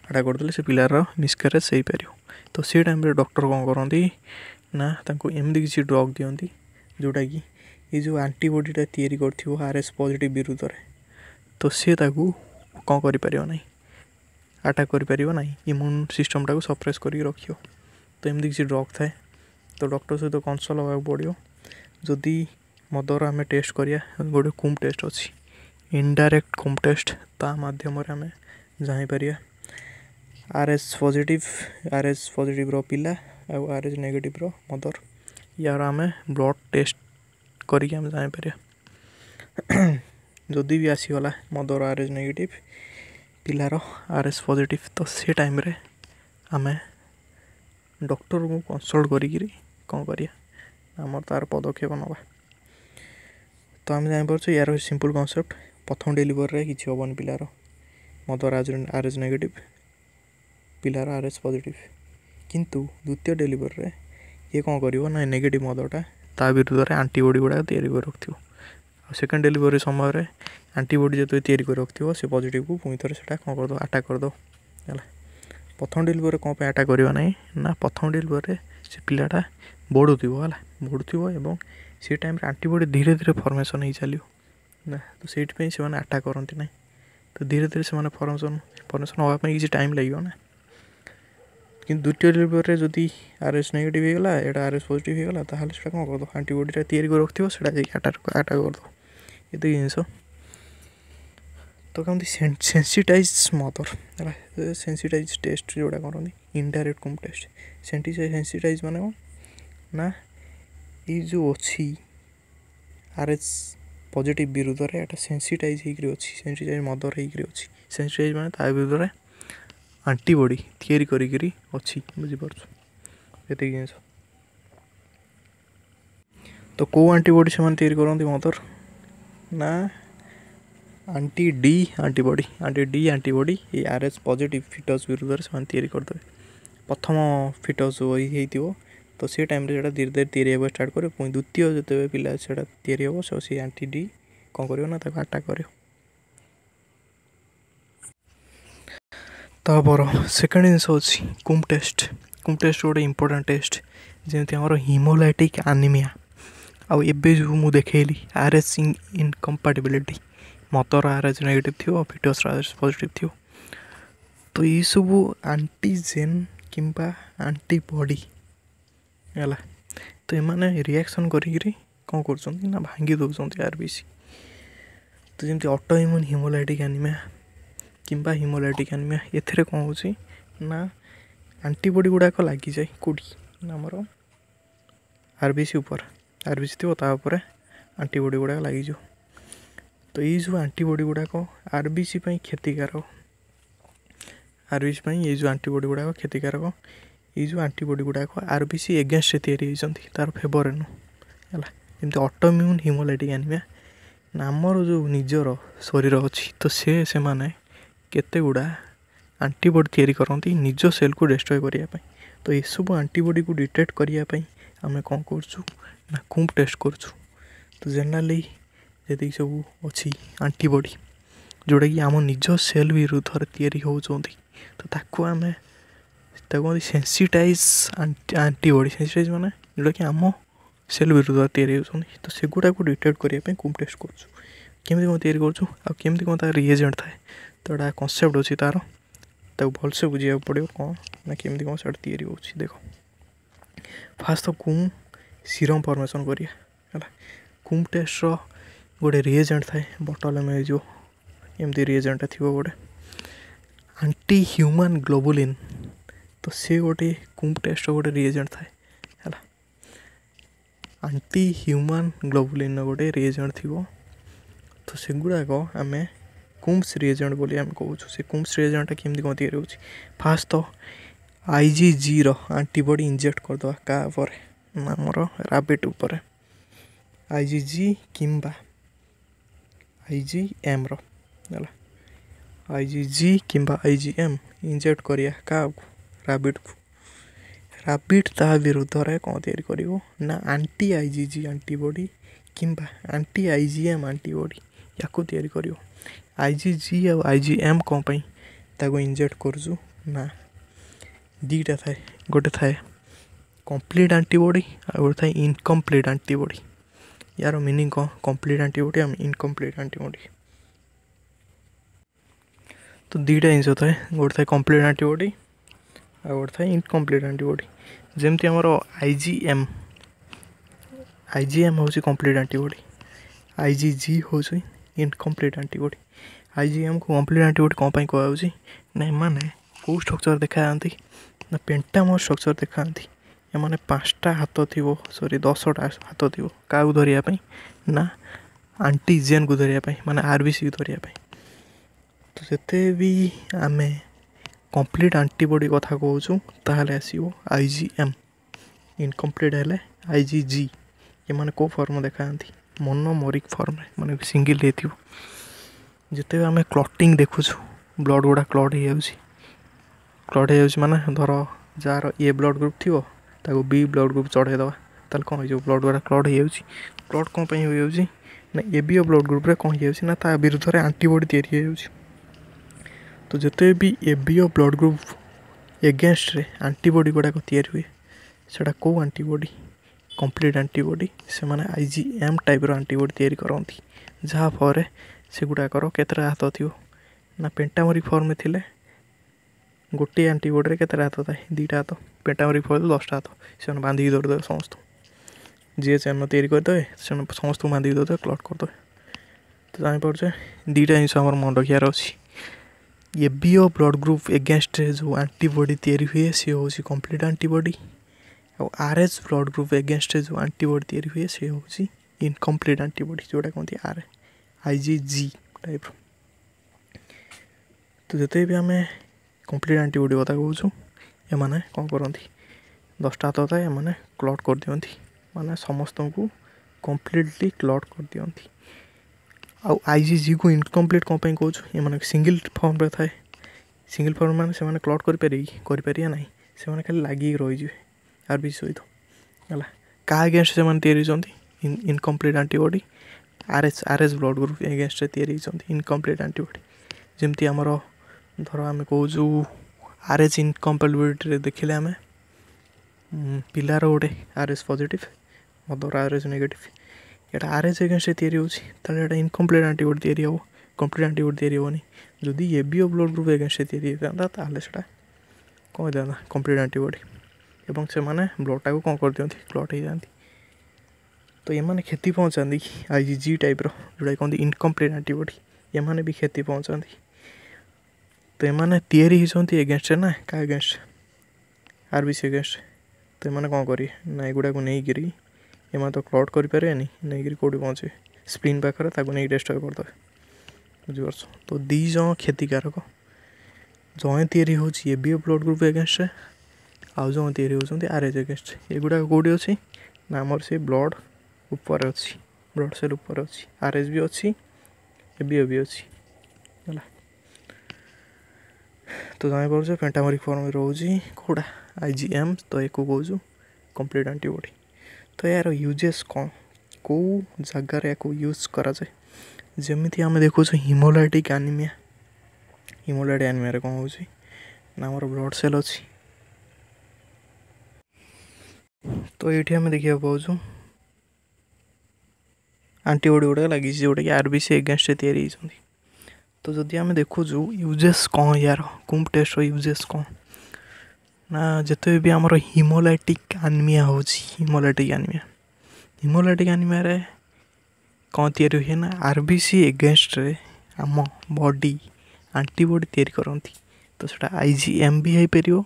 ଆଟାକ୍ କରିଦେଲେ ସେ ପିଲାର ମିସକାରେଜ୍ ହେଇପାରିବ ତ ସେ ଟାଇମ୍ରେ ଡକ୍ଟର କ'ଣ କରନ୍ତି ନା ତାଙ୍କୁ ଏମିତି କିଛି ଡ୍ରଗ୍ ଦିଅନ୍ତି ଯେଉଁଟାକି ଏ ଯେଉଁ ଆଣ୍ଟିବଡ଼ିଟା ତିଆରି କରିଥିବ ଆର୍ ଏସ୍ ପଜିଟିଭ୍ ବିରୁଦ୍ଧରେ ତ ସିଏ ତାକୁ କ'ଣ କରିପାରିବ ନାହିଁ ଆଟାକ୍ କରିପାରିବ ନାହିଁ ଇମ୍ୟୁନ୍ ସିଷ୍ଟମ୍ଟାକୁ ସପ୍ରେସ୍ କରିକି ରଖିବ ତ ଏମିତି କିଛି ଡ୍ରଗ୍ ଥାଏ ତ ଡକ୍ଟର ସହିତ କନସଲ୍ଟ ହେବାକୁ ପଡ଼ିବ ଯଦି ମଦର ଆମେ ଟେଷ୍ଟ କରିବା ଗୋଟେ କୁମ୍ ଟେଷ୍ଟ ଅଛି ଇନଡାଇରେକ୍ଟ କୁମ୍ ଟେଷ୍ଟ ତା ମାଧ୍ୟମରେ ଆମେ ଜାଣିପାରିବା R S positive R S ପଜିଟିଭ୍ର ପିଲା ଆଉ ଆର୍ ଏସ୍ ନେଗେଟିଭ୍ର ମଦର ୟାର ଆମେ ବ୍ଲଡ଼୍ ଟେଷ୍ଟ କରିକି ଆମେ ଜାଣିପାରିବା ଯଦି ବି ଆସିଗଲା ମଦର ଆର୍ ଏସ୍ ନେଗେଟିଭ୍ ପିଲାର ଆର୍ ଏସ୍ ପଜିଟିଭ୍ ତ ସେ ଟାଇମ୍ରେ ଆମେ ଡକ୍ଟରଙ୍କୁ କନସଲ୍ଟ କରିକିରି କ'ଣ କରିବା ଆମର ତା'ର ପଦକ୍ଷେପ ନେବା ଆମେ ଜାଣିପାରୁଛୁ ଏହାର ସିମ୍ପୁଲ କନସେପ୍ଟ ପ୍ରଥମ ଡେଲିଭରିରେ କିଛି ହେବନି ପିଲାର ମଦର ଆର୍ ଆର୍ ଏସ୍ ନେଗେଟିଭ ପିଲାର ଆର୍ ଏସ୍ ପଜିଟିଭ କିନ୍ତୁ ଦ୍ୱିତୀୟ ଡେଲିଭରିରେ ଇଏ କ'ଣ କରିବ ନା ନେଗେଟିଭ ମଦଟା ତା ବିରୁଦ୍ଧରେ ଆଣ୍ଟିବଡ଼ି ଗୁଡ଼ାକ ତିଆରି କରି ରଖିଥିବ ଆଉ ସେକେଣ୍ଡ ଡେଲିଭରି ସମୟରେ ଆଣ୍ଟିବଡ଼ି ଯେତେବେଳେ ତିଆରି କରି ରଖିଥିବ ସେ ପଜିଟିଭକୁ ପୁଣି ଥରେ ସେଇଟା କ'ଣ କରିଦେବ ଆଟାକ୍ କରିଦେବ ହେଲା ପ୍ରଥମ ଡେଲିଭରି କ'ଣ ପାଇଁ ଆଟାକ୍ କରିବ ନାହିଁ ନା ପ୍ରଥମ ଡେଲିଭରିରେ ସେ ପିଲାଟା ବଢ଼ୁଥିବ ହେଲା ବଢ଼ୁଥିବ ଏବଂ ସେ ଟାଇମ୍ରେ ଆଣ୍ଟିବଡ଼ି ଧୀରେ ଧୀରେ ଫର୍ମେସନ୍ ହେଇଚାଲିବ ନା ତ ସେଇଥିପାଇଁ ସେମାନେ ଆଟାକ୍ କରନ୍ତି ନାହିଁ ତ ଧୀରେ ଧୀରେ ସେମାନେ ଫର୍ମେସନ୍ ଫର୍ମେସନ୍ ହେବା ପାଇଁ କିଛି ଟାଇମ୍ ଲାଗିବ ନା କିନ୍ତୁ ଦ୍ୱିତୀୟ ଡେଲିଭରିରେ ଯଦି ଆର୍ ଏସ୍ ନେଗେଟିଭ୍ ହେଇଗଲା ଏଇଟା ଆର୍ ଏସ୍ ପଜିଟିଭ୍ ହେଇଗଲା ତାହେଲେ ସେଇଟା କ'ଣ କରିଦେବ ଆଣ୍ଟିବଡ଼ିଟା ତିଆରି କରି ରଖିଥିବ ସେଇଟା ଯାଇକି ଆଟାକ୍ ଆଟାକ୍ କରିଦେବ ଏତିକି ଜିନିଷ ତ କେମିତି ସେନ୍ସିଟାଇଜ୍ ମଦର୍ ହେଲା ସେନ୍ସିଟାଇଜ୍ ଟେଷ୍ଟ ଯେଉଁଟା କରନ୍ତି ଇନଡାଇରେକ୍ଟ କମ୍ ଟେଷ୍ଟ ସେନ୍ସିଟାଇଜ୍ ମାନେ କ'ଣ ନା ଏଇ ଯେଉଁ ଅଛି ଆର୍ ଏଚ୍ ପଜିଟିଭ୍ ବିରୁଦ୍ଧରେ ଏଇଟା ସେନ୍ସିଟାଇଜ୍ ହେଇକିରି ଅଛି ସେନ୍ସିଟାଇଜ୍ ମଦର ହେଇକିରି ଅଛି ସେନ୍ସିଟାଇଜ୍ ମାନେ ତା ବିରୁଦ୍ଧରେ ଆଣ୍ଟିବଡ଼ି ତିଆରି କରିକିରି ଅଛି ବୁଝିପାରୁଛୁ ଏତିକି ଜିନିଷ ତ କେଉଁ ଆଣ୍ଟିବଡ଼ି ସେମାନେ ତିଆରି କରନ୍ତି ମଦର ନା anti D antibody anti D antibody ଏଇ ଆର୍ ଏଚ୍ ପଜିଟିଭ୍ ଫିଟସ୍ ବିରୁଦ୍ଧରେ ସେମାନେ ତିଆରି କରିଦେବେ ପ୍ରଥମ ଫିଟସ୍ ହେଇଥିବ ତ ସେ ଟାଇମ୍ରେ ସେଇଟା ଧୀରେ ଧୀରେ ତିଆରି ହେବା ଷ୍ଟାର୍ଟ କରେ ପୁଣି ଦ୍ୱିତୀୟ ଯେତେବେଳେ ପିଲା ସେଇଟା ତିଆରି ହେବ ସେ ସେଇ ଆଣ୍ଟିଟି କ'ଣ କରିବ ନା ତାକୁ ଆଟାକ୍ କରିବ ତାପର ସେକେଣ୍ଡ ଜିନିଷ ହେଉଛି କୁମ୍ ଟେଷ୍ଟ କୁମ୍ ଟେଷ୍ଟ ଗୋଟେ ଇମ୍ପୋର୍ଟାଣ୍ଟ ଟେଷ୍ଟ ଯେମିତି ଆମର ହିମୋଲାଇଟିକ୍ ଆନିମିଆ ଆଉ ଏବେ ଯେଉଁ ମୁଁ ଦେଖେଇଲି ଆର୍ ଏସ୍ ଇନକମ୍ପାଟିବିଲିଟି ମତର ଆର୍ ଏସ୍ ନେଗେଟିଭ୍ ଥିବ ଭିଟସର ଆର୍ ଏସ୍ ପଜିଟିଭ୍ ଥିବ ତ ଏଇସବୁ ଆଣ୍ଟିଜେନ୍ କିମ୍ବା ଆଣ୍ଟିବଡ଼ି ହେଲା ତ ଏମାନେ ରିଆକ୍ସନ୍ କରିକିରି କ'ଣ କରୁଛନ୍ତି ନା ଭାଙ୍ଗି ଦେଉଛନ୍ତି ଆର୍ ବି ସି ତ ଯେମିତି ଅଟୋ ଇମ୍ୟୁନ୍ ହିମୋଲାଇଟିକ୍ ଆନିମିଆ କିମ୍ବା ହିମୋଲାଇଟିକ୍ ଆନିମିଆ ଏଥିରେ କ'ଣ ହେଉଛି ନା ଆଣ୍ଟିବଡ଼ି ଗୁଡ଼ାକ ଲାଗିଯାଏ କେଉଁଠି ନା ଆମର ଆର୍ ବି ସି ଉପରେ ଆର୍ ବି ସି ଥିବ ତା ଉପରେ ଆଣ୍ଟିବଡ଼ି ଗୁଡ଼ାକ ଲାଗିଯିବ ତ ଏଇ ଯେଉଁ ଆଣ୍ଟିବଡ଼ି ଗୁଡ଼ାକ ଆର୍ ବି ସି ପାଇଁ କ୍ଷତିକାରକ ଆର୍ ବି ସି ପାଇଁ ଏଇ ଯେଉଁ ଆଣ୍ଟିବଡ଼ି ଗୁଡ଼ାକ କ୍ଷତିକାରକ ଏଇ ଯେଉଁ ଆଣ୍ଟିବଡ଼ି ଗୁଡ଼ାକ ଆର୍ ବି ସି ଏଗେନଷ୍ଟରେ ତିଆରି ହେଇଛନ୍ତି ତାର ଫେଭରରେ ହେଲା ଯେମିତି ଅଟୋମ୍ୟୁନ୍ ହିମୋଲାଇଟିକ୍ ଆନିମିଆ ଆମର ଯେଉଁ ନିଜର ଶରୀର ଅଛି ତ ସେ ସେମାନେ କେତେଗୁଡ଼ା ଆଣ୍ଟିବଡ଼ି ତିଆରି କରନ୍ତି ନିଜ ସେଲ୍କୁ ଡେଷ୍ଟ୍ରୟ କରିବା ପାଇଁ ତ ଏସବୁ ଆଣ୍ଟିବଡ଼ିକୁ ଡିଟେକ୍ଟ କରିବା ପାଇଁ ଆମେ କ'ଣ କରୁଛୁ ନା କୁମ୍ପ ଟେଷ୍ଟ କରୁଛୁ ତ ଜେନେରାଲି ଯେତିକି ସବୁ ଅଛି ଆଣ୍ଟିବଡ଼ି ଯେଉଁଟାକି ଆମ ନିଜ ସେଲ୍ ବିରୁଦ୍ଧରେ ତିଆରି ହେଉଛନ୍ତି ତ ତାକୁ ଆମେ ତାକୁ କୁହନ୍ତି ସେନ୍ସିଟାଇଜ୍ ଆଣ୍ଟିବଡ଼ି ସେନ୍ସିଟାଇଜ୍ ମାନେ ଯେଉଁଟାକି ଆମ ସେଲ୍ ବିରୁଦ୍ଧ ତିଆରି ହେଉଛନ୍ତି ତ ସେଗୁଡ଼ାକୁ ଡିଟେକ୍ଟ କରିବା ପାଇଁ କୁମ୍ ଟେଷ୍ଟ କରୁଛୁ କେମିତି କ'ଣ ତିଆରି କରୁଛୁ ଆଉ କେମିତି କ'ଣ ତାର ରିଏଜେଣ୍ଟ ଥାଏ ତ ଏଇଟା କନସେପ୍ଟ ଅଛି ତାର ତାକୁ ଭଲସେ ବୁଝିବାକୁ ପଡ଼ିବ କ'ଣ ନା କେମିତି କ'ଣ ସେଇଟା ତିଆରି ହେଉଛି ଦେଖ ଫାର୍ଷ୍ଟ ତ କୁମ୍ ସିରମ୍ ଫର୍ମେସନ୍ କରିବା ହେଲା କୁମ୍ ଟେଷ୍ଟର ଗୋଟେ ରିଏଜେଣ୍ଟ ଥାଏ ବଟଲ୍ ଏମ୍ ହେଇଯିବ ଏମିତି ରିଏଜେଣ୍ଟଟା ଥିବ ଗୋଟେ ଆଣ୍ଟି ହ୍ୟୁମାନ୍ ଗ୍ଲୋବୁଲିନ୍ तो सी गोटे कुम्प टेस्ट गोटे रिएजेन्ट थाए ହେଲା ଆଣ୍ଟି ହ୍ୟୁମାନ୍ ଗ୍ଲୋବୁଲିନ୍ର ଗୋଟେ ରିଏଜେଣ୍ଟ ଥିବ ତ ସେଗୁଡ଼ାକ ଆମେ କୁମ୍ସ ରିଏଜେଣ୍ଟ ବୋଲି ଆମେ କହୁଛୁ ସେ କୁମ୍ସ ରିଏଜେଣ୍ଟଟା କେମିତି କ'ଣ ତିଆରି ହେଉଛି ଫାର୍ଷ୍ଟ ତ ଆଇ ଜି ଜିର ଆଣ୍ଟିବଡ଼ି ଇଞ୍ଜେକ୍ଟ କରିଦେବା କାହା ଉପରେ ଆମର ରାବିଟ୍ ଉପରେ ଆଇ ଜି ଜି କିମ୍ବା ଆଇ ଜି ଏମ୍ର ହେଲା ଆଇ ଜି ଜି କିମ୍ବା ଆଇ ଜି ଏମ୍ ଇଞ୍ଜେକ୍ଟ କରିବା କାହାକୁ राबिड राबिड ता विरुद्ध कौन या ना आंटी आईजी आंटीबॉडी किंबा आंटी आईजीएम आंटीबॉडी या आईजी आईजीएम कौन ताको इंजेक्ट कर दीटा थाए गोटे थाए कंप्लीट आंटीबॉडी आ गए थाए इनकम्प्लीट आंटीबॉडी यार मीनिंग कौन कंप्लीट आंटीबॉडी आम इनकम्प्लीट आंटीबॉडी तो दीटा जिन था गोटे थाए कंप्लीट आंटीबॉडी ଆଉ ଗୋଟେ ଥାଏ ଇନକମ୍ପ୍ଲିଟ୍ ଆଣ୍ଟିବଡ଼ି ଯେମିତି ଆମର I G M I G M ହେଉଛି complete antibody I G G ହେଉଛି ଇନକମ୍ପ୍ଲିଟ୍ ଆଣ୍ଟିବଡ଼ି ଆଇ ଜି ଏମ୍କୁ କମ୍ପ୍ଲିଟ୍ ଆଣ୍ଟିବଡ଼ି କ'ଣ ପାଇଁ କୁହାଯାଉଛି ନା ଏମାନେ କେଉଁ ଷ୍ଟ୍ରକ୍ଚର୍ ଦେଖାଯାଆନ୍ତି ନା ପେଣ୍ଟାମର୍ ଷ୍ଟ୍ରକ୍ଚର୍ ଦେଖାଯାନ୍ତି ଏମାନେ ପାଞ୍ଚଟା ହାତ ଥିବ ସରି ଦଶଟା ହାତ ଥିବ କାହାକୁ ଧରିବା ପାଇଁ ନା ଆଣ୍ଟିଜେନ୍କୁ ଧରିବା ପାଇଁ ମାନେ ଆର୍ ବି ସିକୁ ଧରିବା ପାଇଁ ତ ଯେତେ ବି ଆମେ କମ୍ପ୍ଲିଟ୍ ଆଣ୍ଟିବଡ଼ି କଥା କହୁଛୁ ତାହେଲେ ଆସିବ ଆଇ ଜି ଏମ୍ ଇନକମ୍ପ୍ଲିଟ୍ ହେଲେ ଆଇ ଜି ଜି ଏମାନେ କେଉଁ ଫର୍ମ ଦେଖାନ୍ତି ମନୋମୋରିକ୍ ଫର୍ମ ମାନେ ସିଙ୍ଗିଲ୍ ହେଇଥିବ ଯେତେବେଳେ ଆମେ କ୍ଲଟିଂ ଦେଖୁଛୁ ବ୍ଲଡ଼୍ ଗୁଡ଼ା କ୍ଲଟ୍ ହେଇଯାଉଛି କ୍ଲଟ୍ ହେଇଯାଉଛି ମାନେ ଧର ଯାହାର ଏ ବ୍ଲଡ଼୍ ଗ୍ରୁପ୍ ଥିବ ତାକୁ ବି ବ୍ଲଡ଼୍ ଗ୍ରୁପ୍ ଚଢ଼େଇଦେବା ତାହେଲେ କ'ଣ ହେଇଯିବ ବ୍ଲଡ଼୍ ଗୁଡ଼ା କ୍ଲଟ୍ ହେଇଯାଉଛି କ୍ଲଟ୍ କ'ଣ ପାଇଁ ହୋଇଯାଉଛି ନା ଏ ବି ଓ ବ୍ଲଡ଼୍ ଗ୍ରୁପ୍ରେ କ'ଣ ହେଇଯାଉଛି ନା ତା ବିରୁଦ୍ଧରେ ଆଣ୍ଟିବଡ଼ି ତିଆରି ହେଇଯାଉଛି ତ ଯେତେ ବି A B O blood group ଏଗେନଷ୍ଟରେ ଆଣ୍ଟିବଡ଼ି ଗୁଡ଼ାକ ତିଆରି ହୁଏ ସେଟା କେଉଁ ଆଣ୍ଟିବଡ଼ି କମ୍ପ୍ଲିଟ୍ ଆଣ୍ଟିବଡ଼ି ସେମାନେ ଆଇ ଜି ଏମ୍ ଟାଇପ୍ର ଆଣ୍ଟିବଡ଼ି ତିଆରି କରନ୍ତି ଯାହାଫଳରେ ସେଗୁଡ଼ାକର କେତେଟା ହାତ ଥିବ ନା ପେଣ୍ଟାମରିକ ଫର୍ମ ଥିଲେ ଗୋଟିଏ ଆଣ୍ଟିବଡ଼ିରେ କେତେଟା ହାତ ଥାଏ ଦୁଇଟା ହାତ ପେଣ୍ଟାମରିକ ଫର୍ମରେ ଦଶଟା ହାତ ସେମାନେ ବାନ୍ଧିକି ଧରିଦେବେ ସମସ୍ତଙ୍କୁ ଯିଏ ଚେନ ତିଆରି କରିଦେବେ ସେମାନେ ସମସ୍ତଙ୍କୁ ବାନ୍ଧିକି ଧରିଦେବେ କ୍ଲଟ୍ କରିଦେବେ ତ ଜାଣିପାରୁଛେ ଦୁଇଟା ଜିନିଷ ଆମର ମନ ରଖିବାର ଅଛି A B O blood group against जो आंटीबडी ତିଆରି ହୁଏ ସେ ହେଉଛି କମ୍ପ୍ଲିଟ୍ ଆଣ୍ଟିବଡ଼ି ଆଉ ଆର୍ ଏଚ୍ ବ୍ଲଡ଼ ଗ୍ରୁପ୍ ଏଗେନ୍ଷ୍ଟରେ ଯେଉଁ ଆଣ୍ଟିବଡ଼ି ତିଆରି ହୁଏ ସେ ହେଉଛି ଇନକମ୍ପ୍ଲିଟ୍ ଆଣ୍ଟିବଡ଼ି ଯେଉଁଟା କହନ୍ତି ଆର୍ ଆଇ ଜି ଜି ଟାଇପ୍ର ତ ଯେତେ ବି ଆମେ କମ୍ପ୍ଲିଟ୍ ଆଣ୍ଟିବଡ଼ି କଥା କହୁଛୁ ଏମାନେ କ'ଣ କରନ୍ତି ଦଶଟା ହାତ ଥାଏ ଏମାନେ କ୍ଲଟ୍ କରିଦିଅନ୍ତି ମାନେ ସମସ୍ତଙ୍କୁ କମ୍ପ୍ଲିଟଲି କ୍ଲଟ୍ କରିଦିଅନ୍ତି आउ जी को इनकम्प्लीट कौन पर ये सिंगल फर्म था सिंगल फर्म मैंने से क्लट करपर ना से खाली लग रही आर बी सहित है क्या अगेन्स्ट से incomplete antibody R S R S blood group against या इनकम्प्लीट आंटीबडी जमी आमर धर आम कौजु आर एच इनकम्प्लीट देखिले आम पिलार गोटे R S positive mother R S negative এটা আর এস এগেনস্টে তৈরি হচ্ছে তাহলে এটা ইনকমপ্লিট আন্টিবডি তৈরি হব কমপ্লিট আন্টিবডি তৈরি হবনি যদি A B O blood group এগেনস্টে তৈরি ହେଇଥାନ୍ତା ତାହେଲେ ସେଟା କ'ଣ ହେଇଥାନ୍ତା କମ୍ପ୍ଲିଟ୍ ଆଣ୍ଟିବଡ଼ି ଏବଂ ସେମାନେ ବ୍ଲଡ଼ଟାକୁ କ'ଣ କରିଦିଅନ୍ତି କ୍ଲଟ୍ ହେଇଯାଆନ୍ତି ତ ଏମାନେ କ୍ଷତି ପହଞ୍ଚାନ୍ତି ଆଇ ଜି ଜି ଟାଇପ୍ର ଯେଉଁଟା କହନ୍ତି ଇନକମ୍ପ୍ଲିଟ୍ ଆଣ୍ଟିବଡ଼ି ଏମାନେ ବି କ୍ଷତି ପହଞ୍ଚାନ୍ତି ତ ଏମାନେ ତିଆରି ହେଇଛନ୍ତି ଏଗେନଷ୍ଟରେ ନା କାହା against R B C against ତ ଏମାନେ କ'ଣ କରିବେ ନା ଏଗୁଡ଼ାକୁ ନେଇକିରି ଏମାନେ ତ କ୍ଲଟ୍ କରିପାରିବେନି ନେଇକିରି କେଉଁଠି ପହଞ୍ଚିବେ ସ୍କ୍ରିନ୍ ପାଖରେ ତାକୁ ନେଇକି ଡେଷ୍ଟ୍ରୟ କରିଦେବେ ବୁଝିପାରୁଛ ତ ଦୁଇ ଜଣ କ୍ଷତିକାରକ ଜଣେ ତିଆରି ହେଉଛି ଏ ବି ବ୍ଲଡ୍ ଗ୍ରୁପ୍ ଏଗେନଷ୍ଟରେ ଆଉ ଜଣେ ତିଆରି ହେଉଛନ୍ତି ଆର୍ ଏଚ୍ ଏଗେନଷ୍ଟରେ ଏଗୁଡ଼ାକ କେଉଁଠି ଅଛି ନା ଆମର ସେ ବ୍ଲଡ୍ ଉପରେ ଅଛି ବ୍ଲଡ୍ ସେଲ୍ ଉପରେ ଅଛି ଆର୍ ଏଚ୍ ବି ଅଛି ଏ ବି ବି ଅଛି ହେଲା ତ ଜାଣିପାରୁଛ ପେଣ୍ଟାମରିକ୍ ଫର୍ମ ରହୁଛି କେଉଁଟା ଆଇ ଜି ଏମ୍ ତ ଏକୁ କହୁଛୁ କମ୍ପ୍ଲିଟ୍ ଆଣ୍ଟିବଡ଼ି तो यार यूजेस कौन कौ जगार या यूज कराए जमी आम देखु हिमोलैटिक आनीमिया हिमोलैट आनीमिया कौन हो ना मोर ब्लड सेल अच्छी तो ये आम देखा पाच आंटीबडी गुटा लगे जोटा कि आरबीसी एगेस्ट या तो जदि आम देखु यूजेस कौन यार कुंभ टेस्ट यूजेस कौन ନା ଯେତେବେଳେ ବି ଆମର ହିମୋଲାଇଟିକ୍ ଆନିମିଆ ହେଉଛି ହିମୋଲାଇଟିକ୍ ଆନିମିଆ ହିମୋଲାଇଟିକ୍ ଆନିମିଆରେ କ'ଣ ତିଆରି ହୁଏ ନା ଆର୍ ବି ସି ଏଗେନଷ୍ଟରେ ଆମ ବଡ଼ି ଆଣ୍ଟିବଡ଼ି ତିଆରି କରନ୍ତି ତ ସେଇଟା ଆଇ ଜି ଏମ୍ ବି ହେଇପାରିବ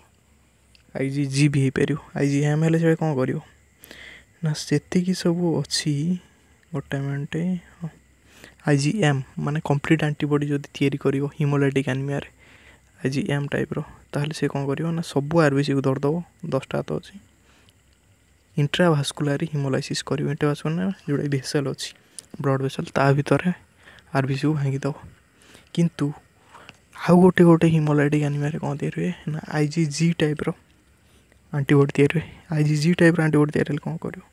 ଆଇ ଜି ଜି ବି ହେଇପାରିବ ଆଇ ଜି ଏମ୍ ହେଲେ ସେଟା କ'ଣ କରିବ ନା ସେତିକି ସବୁ ଅଛି ଗୋଟେ ମିନିଟ୍ ହଁ ଆଇ ଜି ଏମ୍ ମାନେ କମ୍ପ୍ଲିଟ୍ ଆଣ୍ଟିବଡ଼ି ଯଦି ତିଆରି କରିବ ହିମୋଲାଇଟିକ୍ ଆନିମିଆରେ ଆଜି ଏମ୍ ଟାଇପ୍ର ତାହେଲେ ସେ କ'ଣ କରିବ ନା ସବୁ ଆର୍ବିସିକୁ ଧରିଦେବ ଦଶଟା ହାତ ଅଛି ଇଣ୍ଟ୍ରାଭାସ୍କୁଲାରି ହିମୋଲାଇସିସ୍ କରିବ ଇଣ୍ଟ୍ରାଭାସ୍କୁଲାରି ନା ଯେଉଁଟା ଭେସେଲ୍ ଅଛି ବ୍ଲଡ଼୍ ଭେସେଲ୍ ତା ଭିତରେ ଆର୍ବିସିକୁ ଭାଙ୍ଗିଦେବ କିନ୍ତୁ ଆଉ ଗୋଟେ ଗୋଟେ ହିମୋଲାଇଟିକ୍ ଆନିମିଆରେ କ'ଣ ତିଆରି ହୁଏ ନା ଆଇ ଜି ଜି ଟାଇପ୍ର ଆଣ୍ଟିବଡ଼ି ତିଆରି ହୁଏ ଆଇ ଜି ଜି ଟାଇପ୍ର ଆଣ୍ଟିବଡ଼ି ତିଆରି ହେଲେ କ'ଣ କରିବ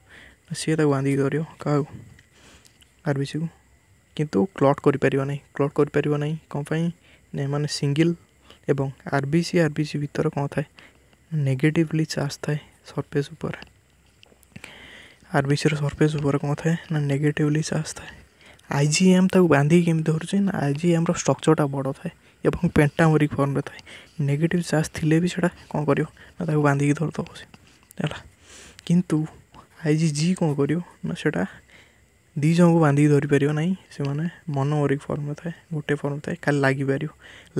ସିଏ ତାକୁ ବାନ୍ଧିକି ଧରିବ କାହାକୁ ଆର୍ବିସିକୁ କିନ୍ତୁ କ୍ଲଟ୍ କରିପାରିବ ନାହିଁ କ୍ଲଟ୍ କରିପାରିବ ନାହିଁ କ'ଣ ପାଇଁ ନା ଏମାନେ ସିଙ୍ଗିଲ୍ एवं आरबीसी आरबीसी भितर कौन था नेगेटिवली चार्ज थाए सरफेस आरबीसी सरफेस ऊपर कौन थाए ना नेगेटिवली चार्ज थाए आईजीएम ताकि बांधिक धरू ना आईजीएम रक्चरटा बड़ था एवं पेंटामरिक फर्म थाए नेगेटिव चार्ज थे भी सैटा कौन कर बांधिक धरदे है कि आई जि जी कौन करा ଦୁଇ ଜଣଙ୍କୁ ବାନ୍ଧିକି ଧରିପାରିବ ନାହିଁ ସେମାନେ ମନୋମରିକ ଫର୍ମ ଥାଏ ଗୋଟେ ଫର୍ମ ଥାଏ ଖାଲି ଲାଗିପାରିବ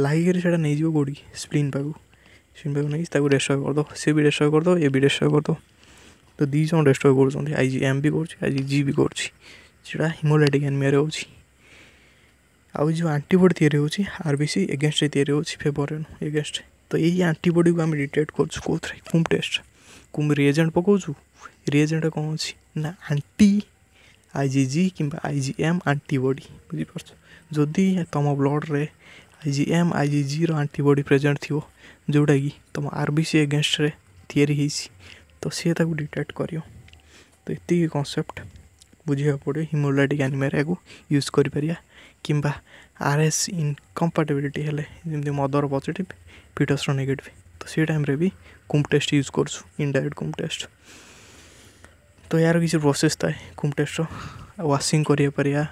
ଲାଗିକରି ସେଇଟା ନେଇଯିବ କେଉଁଠିକି ସ୍ପ୍ରିନ୍ ପାଖକୁ ସ୍ପ୍ରିନ୍ ପାଖକୁ ନେଇକି ତାକୁ ଡେଷ୍ଟ୍ରୟ କରିଦେବ ସେ ବି ଡେଷ୍ଟ୍ରୟ କରିଦେବ ଏ ବି ଡେଷ୍ଟ୍ରୟ କରିଦେବ ତ ଦୁଇ ଜଣ ଡେଷ୍ଟ୍ରୟ କରୁଛନ୍ତି ଆଇ ଜି ଏମ୍ ବି କରୁଛି ଆଇ ଜି ଜି ବି କରୁଛି ସେଇଟା ହିମୋଲାଇଟିକ୍ ଆନିମିଆରେ ହେଉଛି ଆଉ ଯେଉଁ ଆଣ୍ଟିବଡ଼ି ତିଆରି ହେଉଛି ଆର୍ ବି ସି ଏଗେନଷ୍ଟରେ ତିଆରି ହେଉଛି ଫେବରରେ ଏଗେନଷ୍ଟ ତ ଏଇ ଆଣ୍ଟିବଡ଼ିକୁ ଆମେ ଡିଟେକ୍ଟ କରୁଛୁ କେଉଁଥିରେ କୁମ୍ ଟେଷ୍ଟ କୁମ୍ ରିଏଜେଣ୍ଟ ପକାଉଛୁ ରିଏଜେଣ୍ଟ କ'ଣ ଅଛି ନା ଆଣ୍ଟି ଆଇଜିଜି କିମ୍ବା ଆଇଜିଏମ୍ ଆଣ୍ଟିବଡ଼ି ବୁଝିପାରୁଛ ଯଦି ତୁମ ବ୍ଲଡ଼୍ରେ ଆଇଜିଏମ୍ ଆଇଜିଜିର ଆଣ୍ଟିବଡ଼ି ପ୍ରେଜେଣ୍ଟ ଥିବ ଯେଉଁଟାକି ତୁମ ଆର୍ ବି ସି ଏଗେନଷ୍ଟରେ ତିଆରି ହେଇଛି ତ ସିଏ ତାକୁ ଡିଟେକ୍ଟ କରିବ ତ ଏତିକି କନସେପ୍ଟ ବୁଝିବାକୁ ପଡ଼ିବ ହିମୋଲାଟିକ୍ ଆନିମିଆକୁ ୟୁଜ୍ କରିପାରିବା କିମ୍ବା ଆର୍ ଏସ୍ ଇନକମ୍ପାଟେବିଲିଟି ହେଲେ ଯେମିତି ମଦର ପଜିଟିଭ୍ ଫିଟସ୍ର ନେଗେଟିଭ୍ ତ ସେଇ ଟାଇମ୍ରେ ବି କୁମ୍ପ ଟେଷ୍ଟ ୟୁଜ୍ କରୁଛୁ ଇନଡାଇରେକ୍ଟ କୁମ୍ପ ଟେଷ୍ଟ ତ ଏହାର କିଛି ପ୍ରୋସେସ୍ ଥାଏ କୁମ୍ ଟେଷ୍ଟର ୱାସିଂ କରିପାରିବା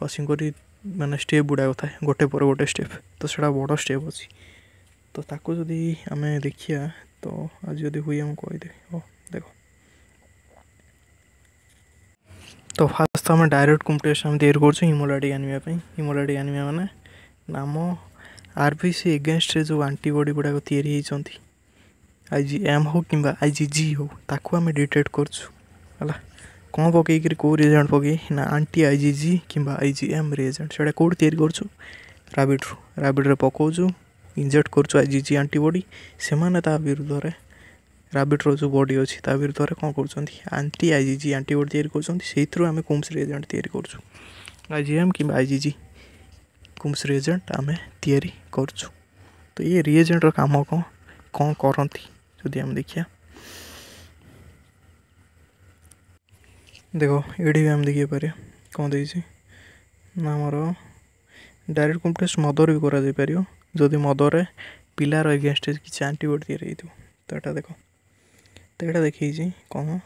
ୱାସିଂ କରି ମାନେ ଷ୍ଟେପ୍ ଗୁଡ଼ାକ ଥାଏ ଗୋଟେ ପରେ ଗୋଟେ ଷ୍ଟେପ୍ ତ ସେଇଟା ବଡ଼ ଷ୍ଟେପ୍ ଅଛି ତ ତାକୁ ଯଦି ଆମେ ଦେଖିବା ତ ଆଜି ଯଦି ହୁଏ ମୁଁ କହିଦେବି ହଉ ଦେଖ ତ ଫାର୍ଷ୍ଟ ତ ଆମେ ଡାଇରେକ୍ଟ କୁମ୍ ଟେଷ୍ଟ ଆମେ ତିଆରି କରୁଛୁ ହିମୋଲାଟିକ୍ ଆନିମିଆ ପାଇଁ ହିମୋଲାଟିକ୍ ଆନିମିଆ ମାନେ ଆମ ଆର୍ ବି ସି ଏଗେନଷ୍ଟରେ ଯେଉଁ ଆଣ୍ଟିବଡ଼ି ଗୁଡ଼ାକ ତିଆରି ହେଇଛନ୍ତି ଆଇ ଜି ଏମ୍ ହଉ କିମ୍ବା ଆଇ ଜି ଜି ହଉ ତାକୁ ଆମେ ଡିଟେକ୍ଟ କରୁଛୁ ହେଲା କ'ଣ ପକାଇକିରି କେଉଁ ରେଜେଣ୍ଟ ପକାଇ ନା ଆଣ୍ଟି ଆଇ ଜି ଜି କିମ୍ବା ଆଇ ଜି ଏମ୍ ରେଜେଣ୍ଟ ସେଇଟା କେଉଁଠି ତିଆରି କରୁଛୁ ରାବିଡ଼ରୁ ରାବିଡ଼ରେ ପକାଉଛୁ ଇଞ୍ଜେକ୍ଟ କରୁଛୁ ଆଇ ଜି ଜି ଆଣ୍ଟିବଡ଼ି ସେମାନେ ତା ବିରୁଦ୍ଧରେ ରାବିଡ଼ର ଯେଉଁ ବଡ଼ି ଅଛି ତା ବିରୁଦ୍ଧରେ କ'ଣ କରୁଛନ୍ତି anti I G G antibody ତିଆରି କରୁଛନ୍ତି ସେଇଥିରୁ ଆମେ କୁମ୍ସ ରେଜେଣ୍ଟ ତିଆରି କରୁଛୁ ଆଇ ଜି ଏମ୍ କିମ୍ବା I G G Coombs reagent ଆମେ ତିଆରି କରୁଛୁ ତ ଏ ରିଏଜେଣ୍ଟର କାମ କ'ଣ କ'ଣ କରନ୍ତି ଯଦି ଆମେ ଦେଖିବା देखो ये भी आम तो तो देखिए पारे कौन देसी ना आमर डायरेक्ट कंपटेस्ट मदर भी कर मदर पिलार एगेस्ट कि आंटीबडी या तो यहाँ देख तो यहाँ देखे कौन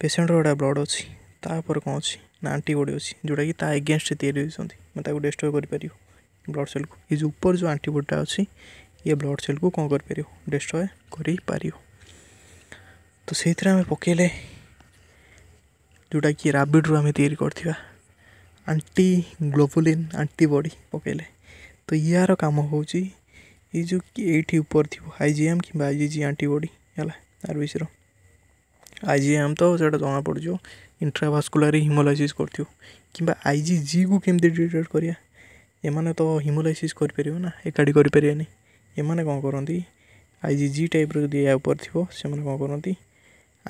पेसेंटर गोटे ब्लड अच्छी तापर कौन अच्छी ना आंटीबडी अच्छी जोटा कि एगेस्ट या डिस्टर्ब कर पार ब्लड सेल को ये जो ऊपर जो आंटीबडीटा अच्छी ये ब्लड सेल को कौन कर डिस्ट्रय कर पारियो ତ ସେଇଥିରେ ଆମେ ପକାଇଲେ ଯେଉଁଟାକି ରାବିଡ଼ରୁ ଆମେ ତିଆରି କରିଥିବା ଆଣ୍ଟି ଗ୍ଲୋବୁଲିନ୍ ଆଣ୍ଟିବଡ଼ି ପକାଇଲେ ତ ୟାର କାମ ହେଉଛି ଏଇ ଯେଉଁ କି ଏଇଠି ଉପରେ ଥିବ ଆଇ ଜି ଏମ୍ କିମ୍ବା ଆଇ ଜି ଜି ଆଣ୍ଟିବଡ଼ି ହେଲା ଆର୍ବିସିର ଆଇ ଜି ଏମ୍ ତ ସେଇଟା ଜଣାପଡ଼ିଯିବ ଇଣ୍ଟ୍ରାଭାସ୍କୁଲାରି ହିମୋଲାଇସିସ୍ କରିଥିବ କିମ୍ବା ଆଇ ଜି ଜିକୁ କେମିତି ଟ୍ରିଟେଟ୍ କରିବା ଏମାନେ ତ ହିମୋଲାଇସିସ୍ କରିପାରିବେ ନା ଏକାଠି କରିପାରିବେନି ଏମାନେ କ'ଣ କରନ୍ତି ଆଇ ଜି ଜି ଟାଇପ୍ର ଯଦି ଏହା ଉପରେ ଥିବ ସେମାନେ କ'ଣ କରନ୍ତି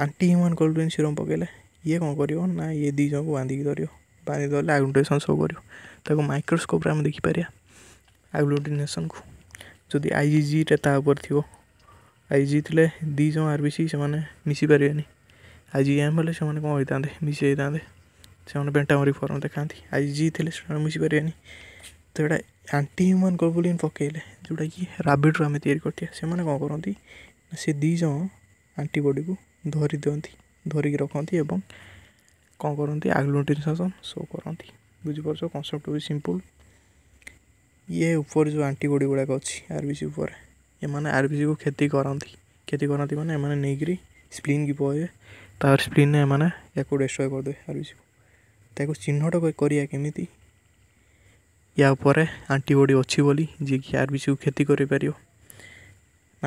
आंटी ह्यूमान कोल्ड ड्रिंक सीरम पकेले ये कौन कर ना ये दीज को बांधिक धर बांधि धरले आग्लुटेसन सब कर माइक्रोस्कोप आम देखिपर आग्लुटेसन को जो आईजी जी ताऊपर थी आईजी थे दीज आर बी सी से मिसी पारे आईजी एम हेल्ले कौन होता है मिसी होता है से बेटामरी फर्म देखा आईजी थे मिसी पारे नहीं तो यहाँ आंटी ह्यूमान कोल्बुलीन पकेले जोटा कि राबिड्रे कौन करती से दीज आंटीबॉडी को ଧରି ଦିଅନ୍ତି ଧରିକି ରଖନ୍ତି ଏବଂ କ'ଣ କରନ୍ତି ଆଗ୍ଲୋଟିନେସନ୍ ଶୋ କରନ୍ତି ବୁଝିପାରୁଛ କନସେପ୍ଟ ବି ସିମ୍ପଲ୍ ଇଏ ଉପରେ ଯେଉଁ ଆଣ୍ଟିବଡ଼ି ଗୁଡ଼ାକ ଅଛି ଆର୍ ବି ସି ଉପରେ ଏମାନେ ଆର୍ ବି ସିକୁ କ୍ଷତି କରନ୍ତି କ୍ଷତି କରନ୍ତି ମାନେ ଏମାନେ ନେଇକିରି ସ୍ପ୍ଲିନ୍କି ପଳାଇବେ ତାପରେ ସ୍ପ୍ଲିନ୍ରେ ଏମାନେ ୟାକୁ ଡେଷ୍ଟ୍ରୟ କରିଦେବେ ଆର୍ ବି ସିକୁ ତାକୁ ଚିହ୍ନଟ କରିବା କେମିତି ୟା ଉପରେ ଆଣ୍ଟିବଡ଼ି ଅଛି ବୋଲି ଯିଏକି ଆର୍ ବି ସିକୁ କ୍ଷତି କରିପାରିବ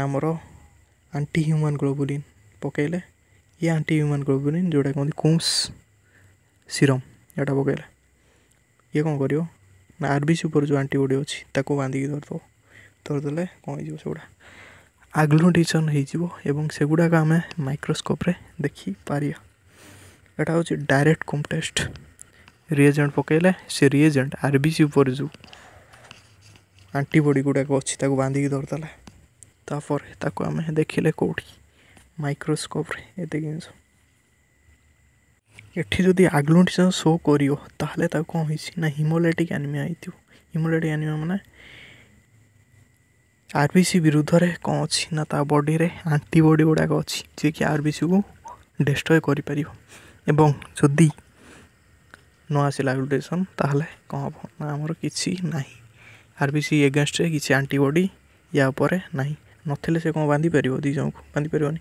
ଆମର ଆଣ୍ଟି ହ୍ୟୁମାନ୍ ଗ୍ଲୋବୁଲିନ୍ पकड़े ये आंटी हिमोग्लोबिन जोटा कहते कुम्स सीरम यहाँ पकड़े ये कौन कर आरबिस जो आंटीबडी अच्छी बांधिक धरदेव तो धरदे कौन हो आग्लोटेसन होगुड़ाक आम माइक्रोस्कोप्रे पार एटा हूँ डायरेक्ट कम टेस्ट रिएजेंट पकड़े से रिएजेंट आरबिस जो आंटीबडी गुड़ाक अच्छी बांधिक धरदेला आम देखिले कौटी माइक्रोस्कोप एते जिनिଷ ଏଠି ଯଦି ଆଗ୍ଲୋଣ୍ଟିସନ ଶୋ କରିବ ତାହେଲେ ତାକୁ କ'ଣ ହେଇଛି ନା ହିମୋଲାଟିକ୍ ଆନିମିଆ ହେଇଥିବ ହିମୋଲାଟିକ୍ ଆନିମିଆ ମାନେ ଆର୍ ବି ସି ବିରୁଦ୍ଧରେ କ'ଣ ଅଛି ନା ତା ବଡ଼ିରେ ଆଣ୍ଟିବଡ଼ି ଗୁଡ଼ାକ ଅଛି ଯିଏକି ଆର୍ ବି ସିକୁ ଡେଷ୍ଟ୍ରୟ କରିପାରିବ ଏବଂ ଯଦି ନ ଆସିଲା ଆଗ୍ଲୋଟେସନ୍ ତାହେଲେ କ'ଣ ହେବ ନା ଆମର କିଛି ନାହିଁ ଆର୍ ବି ସି ଏଗେନଷ୍ଟରେ କିଛି ଆଣ୍ଟିବଡ଼ି ୟା ଉପରେ ନାହିଁ ନଥିଲେ ସେ କ'ଣ ବାନ୍ଧିପାରିବ ଦୁଇ ଜଣଙ୍କୁ ବାନ୍ଧିପାରିବନି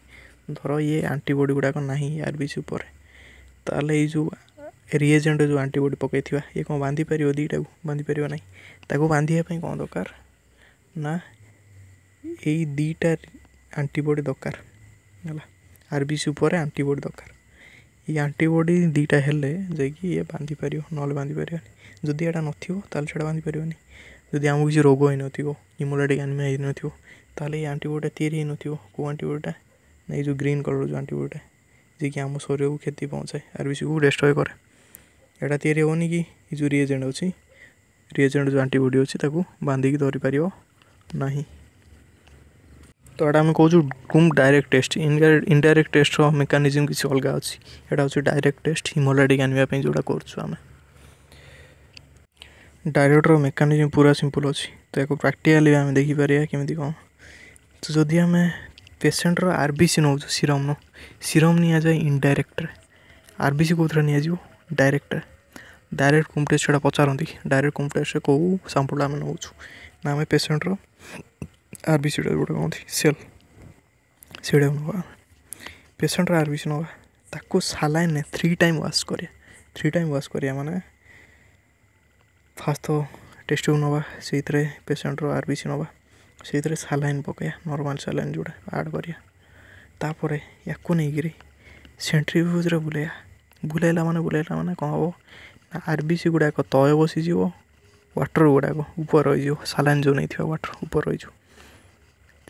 धर ये आंटीबडी गुड़ाक ना आर बी सी तेल यू रिएजेट जो आंटीबडी पकई थी ये कौन बांधि पार दीटा को बांधि पार ना ताको बांधिया कौन दरकार ना यीटा आंटीबडी दरकार है आर बी सी आंटीबडी दरकार ये आंटीबडी दीटा हेले जाए बांधि पार ना बांधि पार जदि एटा नाल से बांधि पारे जदि आम किसी रोग हो नीमोलाटिक आनिमिया ये आंटीबडीटा या नो आंटीबडीटा এই ଯେଉଁ ଗ୍ରୀନ୍ କଲର୍ ଯେଉଁ ଆଣ୍ଟିବାୟୋଟିକ୍ ଯିଏକି ଆମ ଶରୀରକୁ କ୍ଷତି ପହଞ୍ଚାଏ ଆରବିସିକୁ ଡେଷ୍ଟ୍ରୟ କରେ ଏଇଟା ତିଆରି ହେବନି କି ଏ ଯେଉଁ ରିଏଜେଣ୍ଟ ଅଛି ରିଏଜେଣ୍ଟ ଯେଉଁ ଆଣ୍ଟିବଡ଼ି ଅଛି ତାକୁ ବାନ୍ଧିକି ଧରିପାରିବ ନାହିଁ ତ ଏଇଟା ଆମେ କହୁଛୁ ଡୁମ୍ ଡାଇରେକ୍ଟ ଟେଷ୍ଟ ଇନଡାଇରେକ୍ଟ ଟେଷ୍ଟର ମେକାନିଜିମ୍ କିଛି ଅଲଗା ଅଛି ଏଇଟା ହେଉଛି ଡାଇରେକ୍ଟ ଟେଷ୍ଟ ହିମୋଲାଟିକ୍ ଆଣିବା ପାଇଁ ଯେଉଁଟା କରୁଛୁ ଆମେ ଡାଇରେକ୍ଟର ମେକାନିଜିମ୍ ପୁରା ସିମ୍ପଲ୍ ଅଛି ତ ଏହାକୁ ପ୍ରାକ୍ଟିକାଲି ବି ଆମେ ଦେଖିପାରିବା କେମିତି କ'ଣ ତ ଯଦି ଆମେ पेसेंट रर बी सी नौ सीरम सीरम नि आरबीसी आर बी सी कौन निजी डायरेक्ट डायरेक्ट कम टेस्ट छा पचार डायरेक्ट कम टेस्ट कौन सांपूटा आम नौ ना आम पेसेंट रर बी सी गोटे कौन सेल से पेसेंट आरबीसी बी सी ना सालाइन थ्री टाइम व्वाश कर थ्री टाइम व्वाश कर मैंने फास्ट तो टेस्ट को नवा से पेसेंट रर बी सी ସେଇଥିରେ ସାଲାଇନ୍ ପକାଇବା ନର୍ମାଲ୍ ସାଲାଇନ୍ ଯେଉଁଟା ଆଡ଼୍ କରିବା ତାପରେ ୟାକୁ ନେଇକିରି ସେଣ୍ଟ୍ରିଫ୍ୟୁଜ୍ରେ ବୁଲେଇବା ବୁଲେଇଲା ମାନେ ବୁଲେଇଲା ମାନେ କ'ଣ ହେବ ନା ଆର୍ ବି ସି ଗୁଡ଼ାକ ତଳେ ବସିଯିବ ୱାଟର୍ ଗୁଡ଼ାକ ଉପରେ ରହିଯିବ ସାଲାଇନ୍ ଯେଉଁ ନେଇଥିବା ୱାଟର୍ ଉପରେ ରହିଯିବ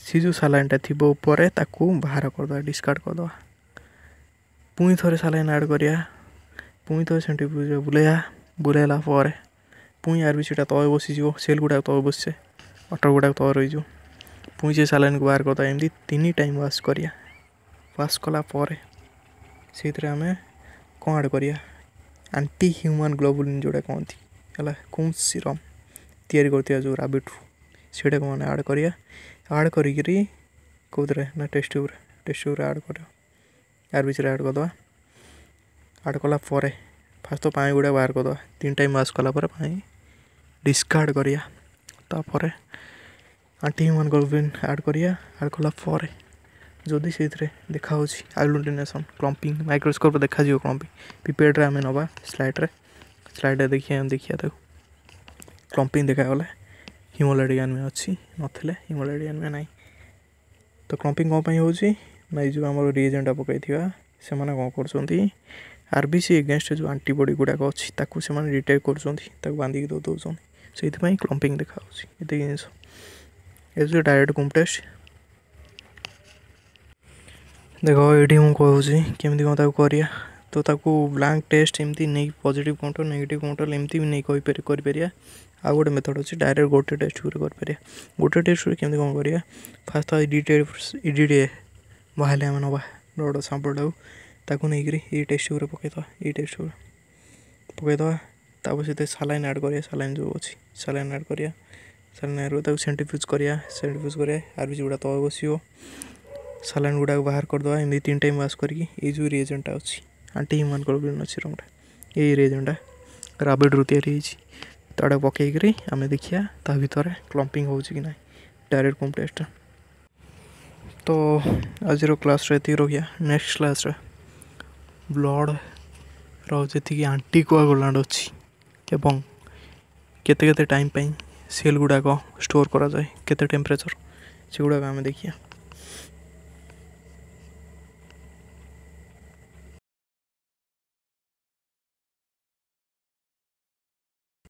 ସେ ଯେଉଁ ସାଲାଇନ୍ଟା ଥିବ ଉପରେ ତାକୁ ବାହାର କରିଦେବା ଡିସ୍କାର୍ଡ଼ କରିଦେବା ପୁଣି ଥରେ ସାଲାଇନ୍ ଆଡ଼୍ କରିବା ପୁଣି ଥରେ ସେଣ୍ଟ୍ରିଫ୍ୟୁଜ୍ରେ ବୁଲେଇବା ବୁଲେଇଲା ପରେ ପୁଣି ଆର୍ ବି ସିଟା ତଳେ ବସିଯିବ ସେଲ୍ ଗୁଡ଼ାକ ତଳେ ବସିଛେ अटर गुड़ाक तर रही पुणे सालन को बाहर करदा एमती तीन टाइम व्वाश करा व्वाश कलापर से आम कौन आड कर आंटी ह्यूमान ग्लोबुल जोड़ा कहती है कौन सीरम या जो राबिट से मैंने आड करा आड करोरे ना टेस्ट ट्यूब टेस्ट आड कर यार विषय आड करदे आड कला फास्ट तो पाई गुड़ा बाहर करदे तीन टाइम व्वाश कला पाई डिस्कार्ड करापर ଟିମ୍ମାନଙ୍କର ୱିନ୍ ଆଡ଼୍ କରିବା ଆଡ଼୍ କଲା ପରେ ଯଦି ସେଇଥିରେ ଦେଖାହେଉଛି ଆଲୁମିନେସନ୍ କ୍ଲମ୍ପିଂ ମାଇକ୍ରୋସ୍କୋପ୍ରେ ଦେଖାଯିବ କ୍ଲମ୍ପିଂ ପିପେଡ଼୍ରେ ଆମେ ନେବା ସ୍ଲାଇଡ଼୍ରେ ସ୍ଲାଇଡ଼୍ରେ ଦେଖିବା ଦେଖିବା ତାକୁ କ୍ଲମ୍ପିଂ ଦେଖାଗଲେ ହିମୋଲାଇଡ଼ିକ୍ ଆନିମିଆ ଅଛି ନଥିଲେ ହିମୋଲାଇଡ଼ିକ୍ ଆନିମିଆ ନାହିଁ ତ କ୍ଲମ୍ପିଂ କ'ଣ ପାଇଁ ହେଉଛି ନା ଏଇ ଯେଉଁ ଆମର ରିଏଜେଣ୍ଟଟା ପକାଇଥିବା ସେମାନେ କ'ଣ କରୁଛନ୍ତି ଆର୍ ବି ସି ଏଗେନଷ୍ଟରେ ଯେଉଁ ଆଣ୍ଟିବଡ଼ି ଗୁଡ଼ାକ ଅଛି ତାକୁ ସେମାନେ ରିଟେକ୍ କରୁଛନ୍ତି ତାକୁ ବାନ୍ଧିକି ଦେଉଛନ୍ତି ସେଇଥିପାଇଁ କ୍ଲମ୍ପିଂ ଦେଖାହେଉଛି ଏତିକି ଜିନିଷ ଏଜୁ ଡାଇରେକ୍ଟ କମ୍ପ୍ଲେକ୍ସ ଦେଖ ଏଠି ମୁଁ କହୁଛି କେମିତି କ'ଣ ତାକୁ କରିବା ତ ତାକୁ ବ୍ଲାଙ୍କ ଟେଷ୍ଟ ଏମିତି ନେଇକି ପଜିଟିଭ୍ କଣ୍ଟ୍ରୋଲ ନେଗେଟିଭ୍ କଣ୍ଟ୍ରୋଲ ଏମିତି ବି ନେଇ କହିପାରି କରିପାରିବା ଆଉ ଗୋଟେ ମେଥଡ଼ ଅଛି ଡାଇରେକ୍ଟ ଗୋଟେ ଟେଷ୍ଟ ଉପରେ କରିପାରିବା ଗୋଟେ ଟେଷ୍ଟ ଉପରେ କେମିତି କ'ଣ କରିବା ଫାଷ୍ଟ ତ ଇଡ଼ିଟେ ଇଡ଼ିଟେ ବାହାରିଲେ ଆମେ ନେବା ଗୋଟେ ସାମ୍ପଲ୍ଟାକୁ ତାକୁ ନେଇକରି ଏଇ ଟେଷ୍ଟ ଉପରେ ପକାଇଦେବା ଏଇ ଟେଷ୍ଟ ଉପରେ ପକାଇଦେବା ତାପରେ ସେଥିରେ ସାଲାଇନ୍ ଆଡ଼୍ କରିବା ସାଲାଇନ୍ ଯେଉଁ ଅଛି ସାଲାଇନ୍ ଆଡ଼୍ କରିବା ସାଲାଇନ୍ ଆଗରୁ ତାକୁ ସେଣ୍ଟ୍ରିଫ୍ୟୁଜ୍ କରିବା ସେଣ୍ଟ୍ରିଫ୍ୟୁଜ୍ କରିବା ଆର୍ବିଜି ଗୁଡ଼ା ତଳେ ବସିବ ସାଲାଇନ୍ ଗୁଡ଼ାକୁ ବାହାର କରିଦେବା ଏମିତି ତିନି ଟାଇମ୍ ୱାସ୍ କରିକି ଏଇ ଯେଉଁ ରିଏଜେଣ୍ଟଟା ଅଛି ଆଣ୍ଟି ହ୍ୟୁମାନ୍ ଗ୍ଲୋବୁଲିନ୍ ଅଛି ରଙ୍ଗଟା ଏଇ ରିଏଜେଣ୍ଟଟା ରାବିଡ଼ରୁ ତିଆରି ହେଇଛି ତାଡ଼ାକୁ ପକାଇକରି ଆମେ ଦେଖିବା ତା ଭିତରେ କ୍ଲମ୍ପିଙ୍ଗ ହେଉଛି କି ନାହିଁ ଡାଇରେକ୍ଟ କମ୍ପ୍ଲେକ୍ସଟା ତ ଆଜିର କ୍ଲାସ୍ରେ ଏତିକି ରହିବା ନେକ୍ସଟ କ୍ଲାସ୍ରେ ବ୍ଲଡ଼ର ଯେତିକି ଆଣ୍ଟି କୋଆଗୁଲାଣ୍ଡ ଅଛି ଏବଂ କେତେ କେତେ ଟାଇମ୍ ପାଇଁ सेल गुड़ाक स्टोर करा जाए केते टेम्परेचर से गुड़ाक आम देखिए